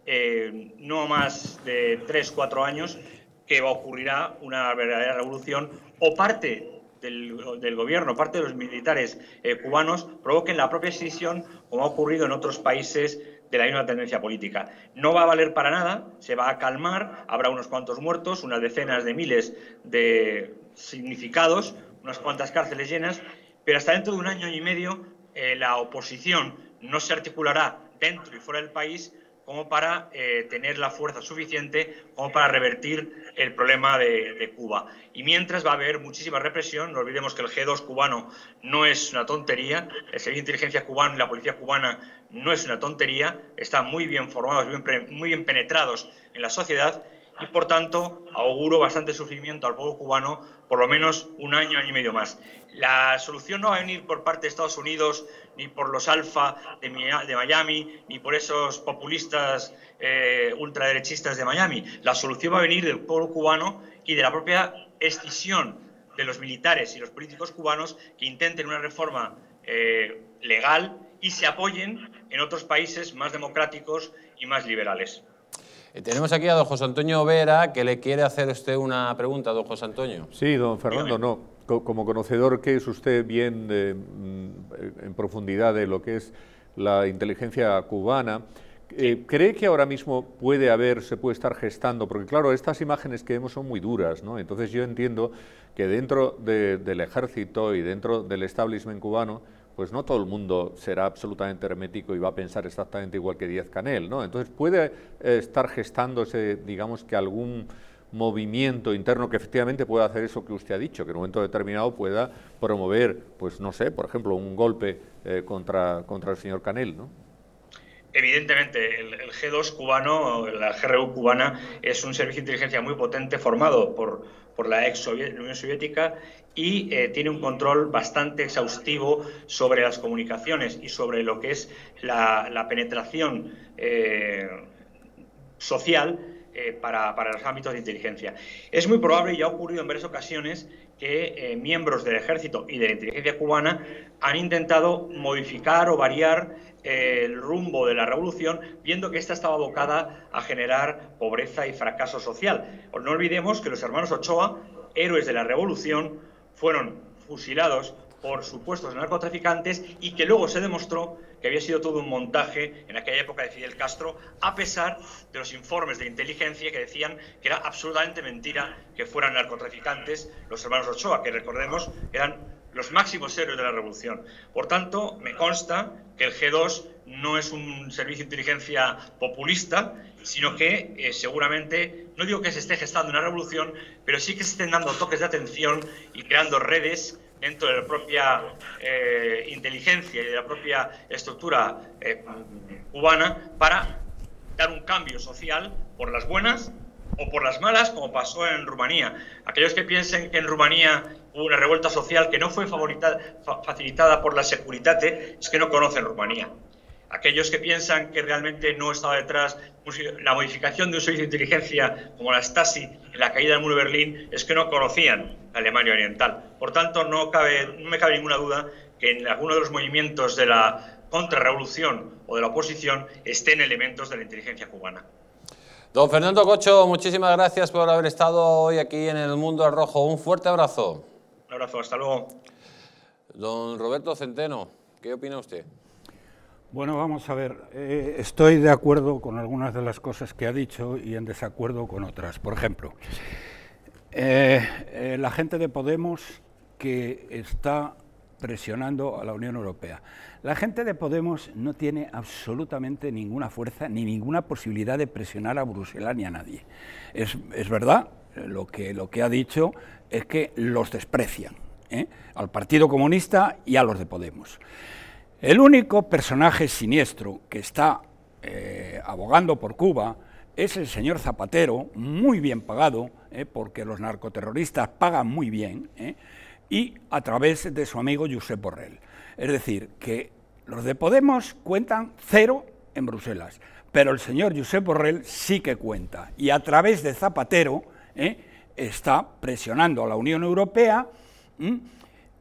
eh, no más de tres cuatro años, que va a ocurrirá una verdadera revolución o parte del, gobierno, parte de los militares eh, cubanos, provoquen la propia decisión, como ha ocurrido en otros países de la misma tendencia política. No va a valer para nada, se va a calmar, habrá unos cuantos muertos, unas decenas de miles de significados, unas cuantas cárceles llenas, pero hasta dentro de un año y medio eh, la oposición no se articulará dentro y fuera del país como para eh, tener la fuerza suficiente como para revertir el problema de, Cuba. Y mientras va a haber muchísima represión, no olvidemos que el G2 cubano no es una tontería, el Servicio de Inteligencia cubana y la Policía cubana no es una tontería, están muy bien formados, muy bien penetrados en la sociedad y por tanto auguro bastante sufrimiento al pueblo cubano por lo menos un año, y medio más. La solución no va a venir por parte de Estados Unidos, ni por los alfa de, Miami, ni por esos populistas eh, ultraderechistas de Miami. La solución va a venir del pueblo cubano y de la propia escisión de los militares y los políticos cubanos que intenten una reforma eh, legal y se apoyen en otros países más democráticos y más liberales. Eh, tenemos aquí a don José Antonio Vera, que le quiere hacer usted una pregunta, don José Antonio. Sí, don Fernando, no. Como conocedor que es usted bien eh, mm, en profundidad de lo que es la inteligencia cubana, eh, ¿cree que ahora mismo puede haber, se puede estar gestando? Porque claro, estas imágenes que vemos son muy duras, ¿no? Entonces yo entiendo que dentro del ejército y dentro del establishment cubano pues no todo el mundo será absolutamente hermético y va a pensar exactamente igual que Díaz Canel, ¿no? Entonces puede estar eh, estar gestándose, digamos, que algún movimiento interno que efectivamente pueda hacer eso que usted ha dicho, que en un momento determinado pueda promover, pues no sé, por ejemplo, un golpe eh, contra, contra el señor Canel, ¿no? Evidentemente, el, el G2 cubano, la GRU cubana, es un servicio de inteligencia muy potente formado por por la ex Unión Soviética y eh, tiene un control bastante exhaustivo sobre las comunicaciones y sobre lo que es la, penetración eh, social eh, para, para, los ámbitos de inteligencia. Es muy probable, y ha ocurrido en varias ocasiones, que miembros del ejército y de la inteligencia cubana han intentado modificar o variar el rumbo de la revolución, viendo que ésta estaba abocada a generar pobreza y fracaso social. No olvidemos que los hermanos Ochoa, héroes de la revolución, fueron fusilados por supuestos narcotraficantes y que luego se demostró que había sido todo un montaje en aquella época de Fidel Castro, a pesar de los informes de inteligencia que decían que era absolutamente mentira que fueran narcotraficantes los hermanos Ochoa, que recordemos eran los máximos héroes de la revolución. Por tanto, me consta que el G2 no es un servicio de inteligencia populista, sino que eh, seguramente, no digo que se esté gestando una revolución, pero sí que se estén dando toques de atención y creando redes dentro de la propia eh, inteligencia y de la propia estructura eh, cubana para dar un cambio social por las buenas o por las malas, como pasó en Rumanía. Aquellos que piensen que en Rumanía hubo una revuelta social que no fue facilitada por la Securitate, es que no conocen Rumanía. Aquellos que piensan que realmente no estaba detrás la modificación de un servicio de inteligencia como la Stasi en la caída del muro de Berlín, es que no conocían Alemania Oriental. Por tanto, no, cabe, no me cabe ninguna duda que en alguno de los movimientos de la contrarrevolución o de la oposición estén elementos de la inteligencia cubana. Don Fernando Cocho, muchísimas gracias por haber estado hoy aquí en el Mundo al Rojo. Un fuerte abrazo abrazo, hasta luego. Don Roberto Centeno, ¿qué opina usted? Bueno, vamos a ver, eh, estoy de acuerdo con algunas de las cosas que ha dicho y en desacuerdo con otras. Por ejemplo, eh, eh, la gente de Podemos que está presionando a la Unión Europea. La gente de Podemos no tiene absolutamente ninguna fuerza ni ninguna posibilidad de presionar a Bruselas ni a nadie. Es, verdad lo que, lo que ha dicho es que los desprecian, ¿eh? al Partido Comunista y a los de Podemos. El único personaje siniestro que está eh, abogando por Cuba es el señor Zapatero, muy bien pagado, ¿eh? porque los narcoterroristas pagan muy bien, y a través de su amigo Josep Borrell. Es decir, que los de Podemos cuentan cero en Bruselas, pero el señor Josep Borrell sí que cuenta, y a través de Zapatero, está presionando a la Unión Europea,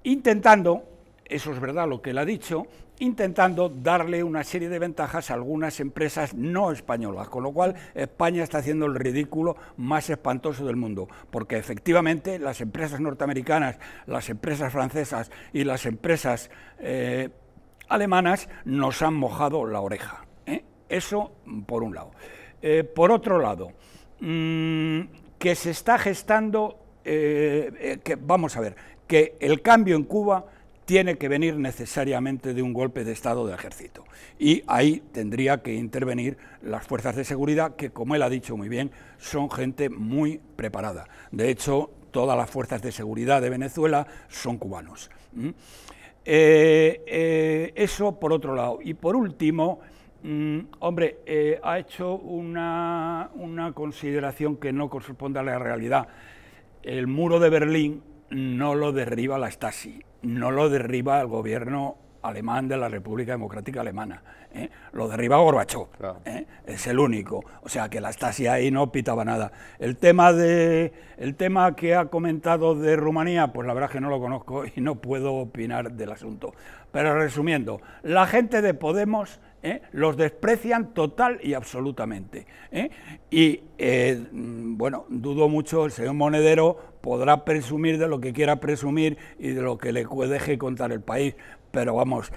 intentando, eso es verdad lo que él ha dicho, intentando darle una serie de ventajas a algunas empresas no españolas, con lo cual España está haciendo el ridículo más espantoso del mundo, porque efectivamente las empresas norteamericanas, las empresas francesas y las empresas eh, alemanas nos han mojado la oreja. ¿eh? Eso por un lado. Eh, por otro lado, mm, que se está gestando, eh, eh, que, vamos a ver, que el cambio en Cuba tiene que venir necesariamente de un golpe de Estado de ejército. Y ahí tendría que intervenir las fuerzas de seguridad, que como él ha dicho muy bien, son gente muy preparada. De hecho, todas las fuerzas de seguridad de Venezuela son cubanos. Eh, eso por otro lado. Y por último, Mm, hombre, eh, ha hecho una, consideración que no corresponde a la realidad. El muro de Berlín no lo derriba la Stasi, no lo derriba el gobierno alemán de la República Democrática Alemana. ¿eh? Lo derriba Gorbachov, ¿eh? es el único. O sea que la Stasi ahí no pitaba nada. El tema, de, el tema que ha comentado de Rumanía, pues la verdad es que no lo conozco y no puedo opinar del asunto. Pero resumiendo, la gente de Podemos ¿eh? los desprecian total y absolutamente. ¿eh? Y eh, bueno, dudo mucho el señor Monedero podrá presumir de lo que quiera presumir y de lo que le deje contar el país, pero vamos,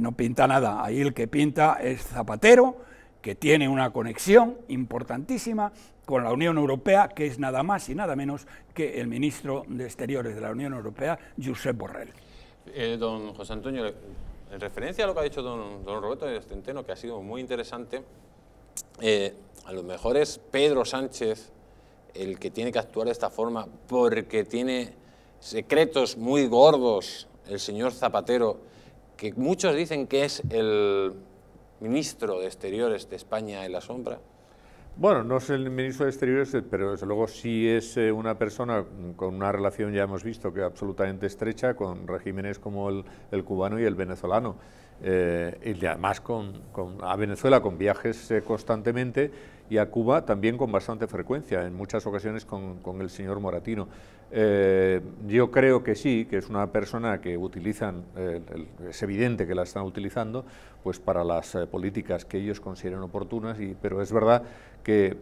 no pinta nada. Ahí el que pinta es Zapatero, que tiene una conexión importantísima con la Unión Europea, que es nada más y nada menos que el ministro de Exteriores de la Unión Europea, Josep Borrell. don José Antonio, en referencia a lo que ha dicho don, Roberto de Centeno, que ha sido muy interesante, eh, a lo mejor es Pedro Sánchez el que tiene que actuar de esta forma porque tiene secretos muy gordos el señor Zapatero, que muchos dicen que es el ministro de Exteriores de España en la sombra. Bueno, no es el ministro de Exteriores, eh, pero desde luego sí es eh, una persona mm, con una relación, ya hemos visto, que absolutamente estrecha con regímenes como el, cubano y el venezolano. Eh, y además con, con, a Venezuela con viajes constantemente y a Cuba también con bastante frecuencia, en muchas ocasiones con, el señor Moratino. Eh, yo creo que sí, que es una persona que utilizan, eh, es evidente que la están utilizando, pues para las eh, políticas que ellos consideren oportunas, y, pero es verdad que,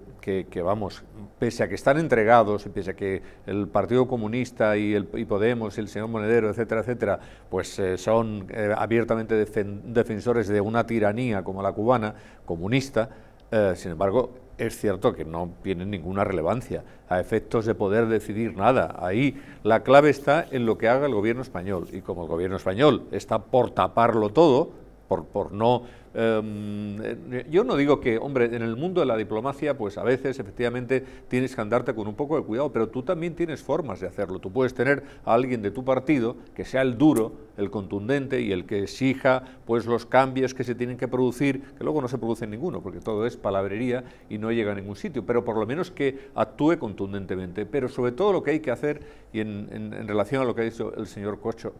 vamos, pese a que están entregados, y pese a que el Partido Comunista y, el, Podemos y el señor Monedero, etcétera, etcétera, pues son abiertamente defensores de una tiranía como la cubana, comunista, eh, sin embargo, es cierto que no tienen ninguna relevancia a efectos de poder decidir nada. Ahí la clave está en lo que haga el gobierno español. Y como el gobierno español está por taparlo todo, por, por no Em, eh, yo no digo que, hombre, en el mundo de la diplomacia, pues a veces efectivamente tienes que andarte con un poco de cuidado, pero tú también tienes formas de hacerlo. Tú puedes tener a alguien de tu partido que sea el duro, el contundente y el que exija pues los cambios que se tienen que producir, que luego no se produce ninguno, porque todo es palabrería y no llega a ningún sitio, pero por lo menos que actúe contundentemente. Pero sobre todo lo que hay que hacer, y en, en relación a lo que ha dicho el señor Cocho,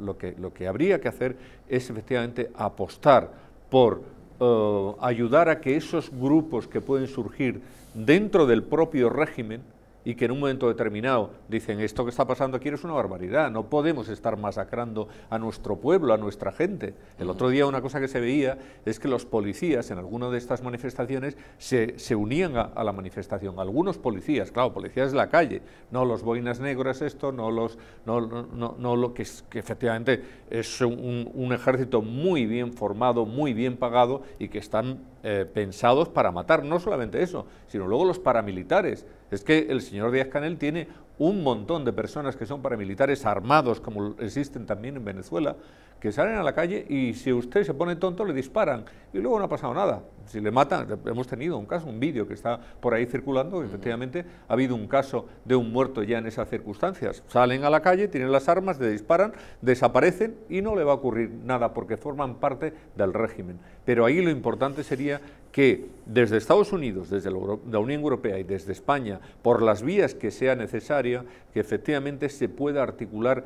lo que, lo que habría que hacer es efectivamente apostar por eh, ayudar a que esos grupos que pueden surgir dentro del propio régimen y que en un momento determinado dicen esto que está pasando aquí es una barbaridad, no podemos estar masacrando a nuestro pueblo, a nuestra gente. El otro día una cosa que se veía es que los policías en alguna de estas manifestaciones se, unían a, la manifestación, algunos policías, claro, policías de la calle, no los boinas negras esto, no los, no, no, no lo que, efectivamente es un, un ejército muy bien formado, muy bien pagado y que están eh, pensados para matar. No solamente eso, sino luego los paramilitares. Es que el señor Díaz Canel tiene un montón de personas que son paramilitares armados, como existen también en Venezuela, que salen a la calle y si usted se pone tonto le disparan y luego no ha pasado nada. Si le matan, hemos tenido un caso, un vídeo que está por ahí circulando, efectivamente ha habido un caso de un muerto ya en esas circunstancias. Salen a la calle, tienen las armas, le disparan, desaparecen y no le va a ocurrir nada porque forman parte del régimen. Pero ahí lo importante sería que desde Estados Unidos, desde la Unión Europea y desde España, por las vías que sea necesaria, que efectivamente se pueda articular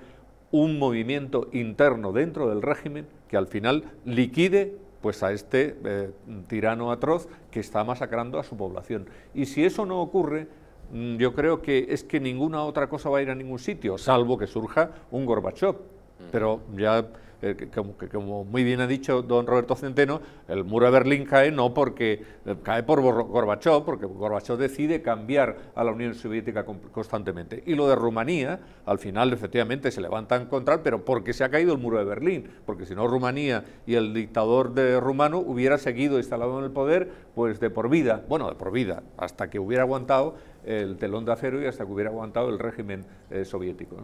un movimiento interno dentro del régimen que al final liquide pues a este eh, tirano atroz que está masacrando a su población. Y si eso no ocurre, mm, yo creo que es que ninguna otra cosa va a ir a ningún sitio, salvo que surja un Gorbachov. Mm. Pero ya como, como, muy bien ha dicho don Roberto Centeno, el muro de Berlín cae no porque eh, cae por Gorbachev, porque Gorbachev decide cambiar a la Unión Soviética constantemente. Y lo de Rumanía, al final efectivamente se levanta en contra pero porque se ha caído el muro de Berlín, porque si no Rumanía y el dictador de rumano hubiera seguido instalado en el poder pues de por vida, bueno, de por vida, hasta que hubiera aguantado el telón de acero y hasta que hubiera aguantado el régimen eh, soviético.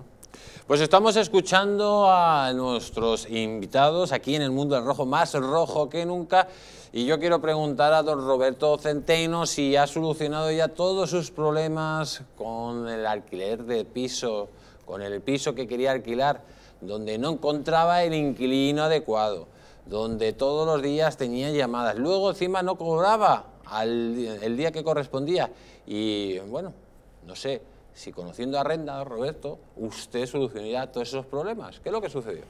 Pues estamos escuchando a nuestros invitados aquí en el mundo del rojo, más rojo que nunca. Y yo quiero preguntar a don Roberto Centeno si ha solucionado ya todos sus problemas con el alquiler de piso, con el piso que quería alquilar, donde no encontraba el inquilino adecuado, donde todos los días tenía llamadas. Luego encima no cobraba el día que correspondía. Y bueno, no sé, si conociendo a Renda, Roberto, usted solucionaría todos esos problemas. ¿Qué es lo que sucedió?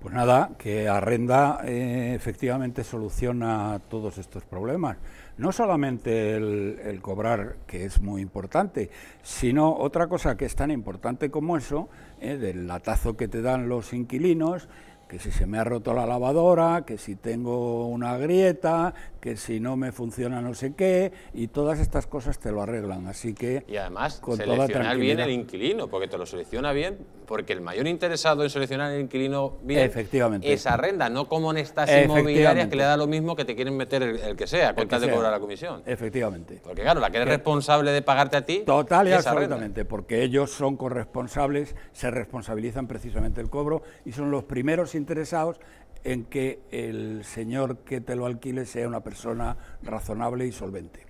Pues nada, que Arrenda eh, efectivamente soluciona todos estos problemas. No solamente el, cobrar, que es muy importante, sino otra cosa que es tan importante como eso, eh, del latazo que te dan los inquilinos, que si se me ha roto la lavadora, que si tengo una grieta, que si no me funciona no sé qué, y todas estas cosas te lo arreglan. Así que. Y además, con seleccionar bien el inquilino, porque te lo selecciona bien, porque el mayor interesado en seleccionar el inquilino bien Efectivamente. es arrenda, no como en estas inmobiliarias que le da lo mismo que te quieren meter el, que sea, cuenta de cobrar la comisión. Efectivamente. Porque claro, la que es eh, responsable de pagarte a ti. Total y absolutamente, porque ellos son corresponsables, se responsabilizan precisamente el cobro y son los primeros interesados en que el señor que te lo alquile sea una persona razonable y solvente.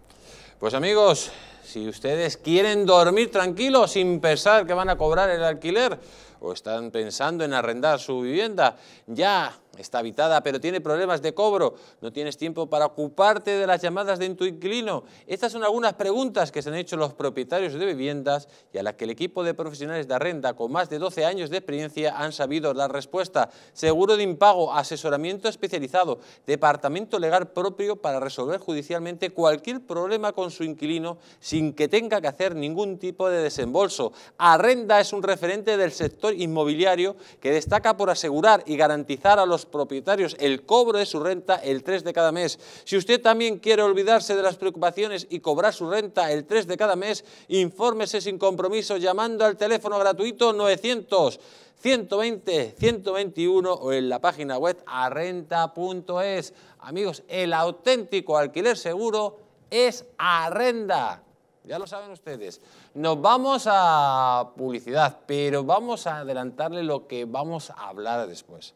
Pues amigos, si ustedes quieren dormir tranquilos sin pensar que van a cobrar el alquiler o están pensando en arrendar su vivienda, ya está habitada, pero tiene problemas de cobro, no tienes tiempo para ocuparte de las llamadas de tu inquilino. Estas son algunas preguntas que se han hecho los propietarios de viviendas y a las que el equipo de profesionales de Arrenda con más de 12 años de experiencia han sabido dar respuesta. Seguro de impago, asesoramiento especializado, departamento legal propio para resolver judicialmente cualquier problema con su inquilino sin que tenga que hacer ningún tipo de desembolso. Arrenda es un referente del sector inmobiliario que destaca por asegurar y garantizar a los propietarios el cobro de su renta el 3 de cada mes. Si usted también quiere olvidarse de las preocupaciones y cobrar su renta el 3 de cada mes, infórmese sin compromiso llamando al teléfono gratuito 900 120 121 o en la página web arrenda.es. Amigos, el auténtico alquiler seguro es arrenda. Ya lo saben ustedes. Nos vamos a publicidad, pero vamos a adelantarle lo que vamos a hablar después.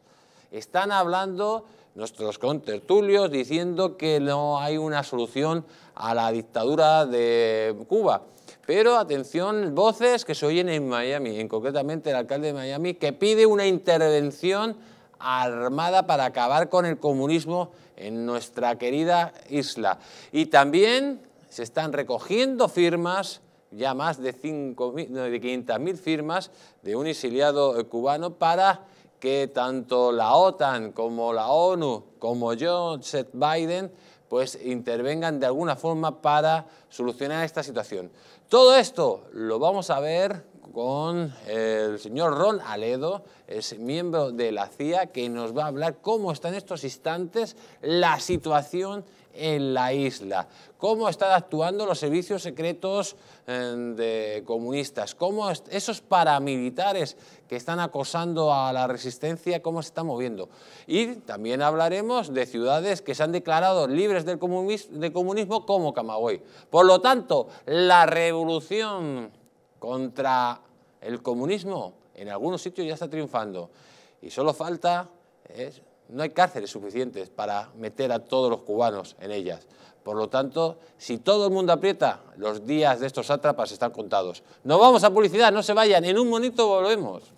Están hablando nuestros contertulios diciendo que no hay una solución a la dictadura de Cuba. Pero atención, voces que se oyen en Miami, en concretamente el alcalde de Miami, que pide una intervención armada para acabar con el comunismo en nuestra querida isla. Y también se están recogiendo firmas ya más de, de 500.000 firmas de un exiliado cubano para que tanto la OTAN como la ONU, como Joe Biden, pues intervengan de alguna forma para solucionar esta situación. Todo esto lo vamos a ver con el señor Ron Aledo, es miembro de la CIA, que nos va a hablar cómo está en estos instantes la situación en la isla, cómo están actuando los servicios secretos eh, de comunistas, cómo esos paramilitares que están acosando a la resistencia, cómo se están moviendo. Y también hablaremos de ciudades que se han declarado libres del comunismo, comunismo como Camagüey. Por lo tanto, la revolución contra el comunismo en algunos sitios ya está triunfando y solo falta no hay cárceles suficientes para meter a todos los cubanos en ellas. Por lo tanto, si todo el mundo aprieta, los días de estos sátrapas están contados. No vamos a publicidad, no se vayan, en un monito volvemos.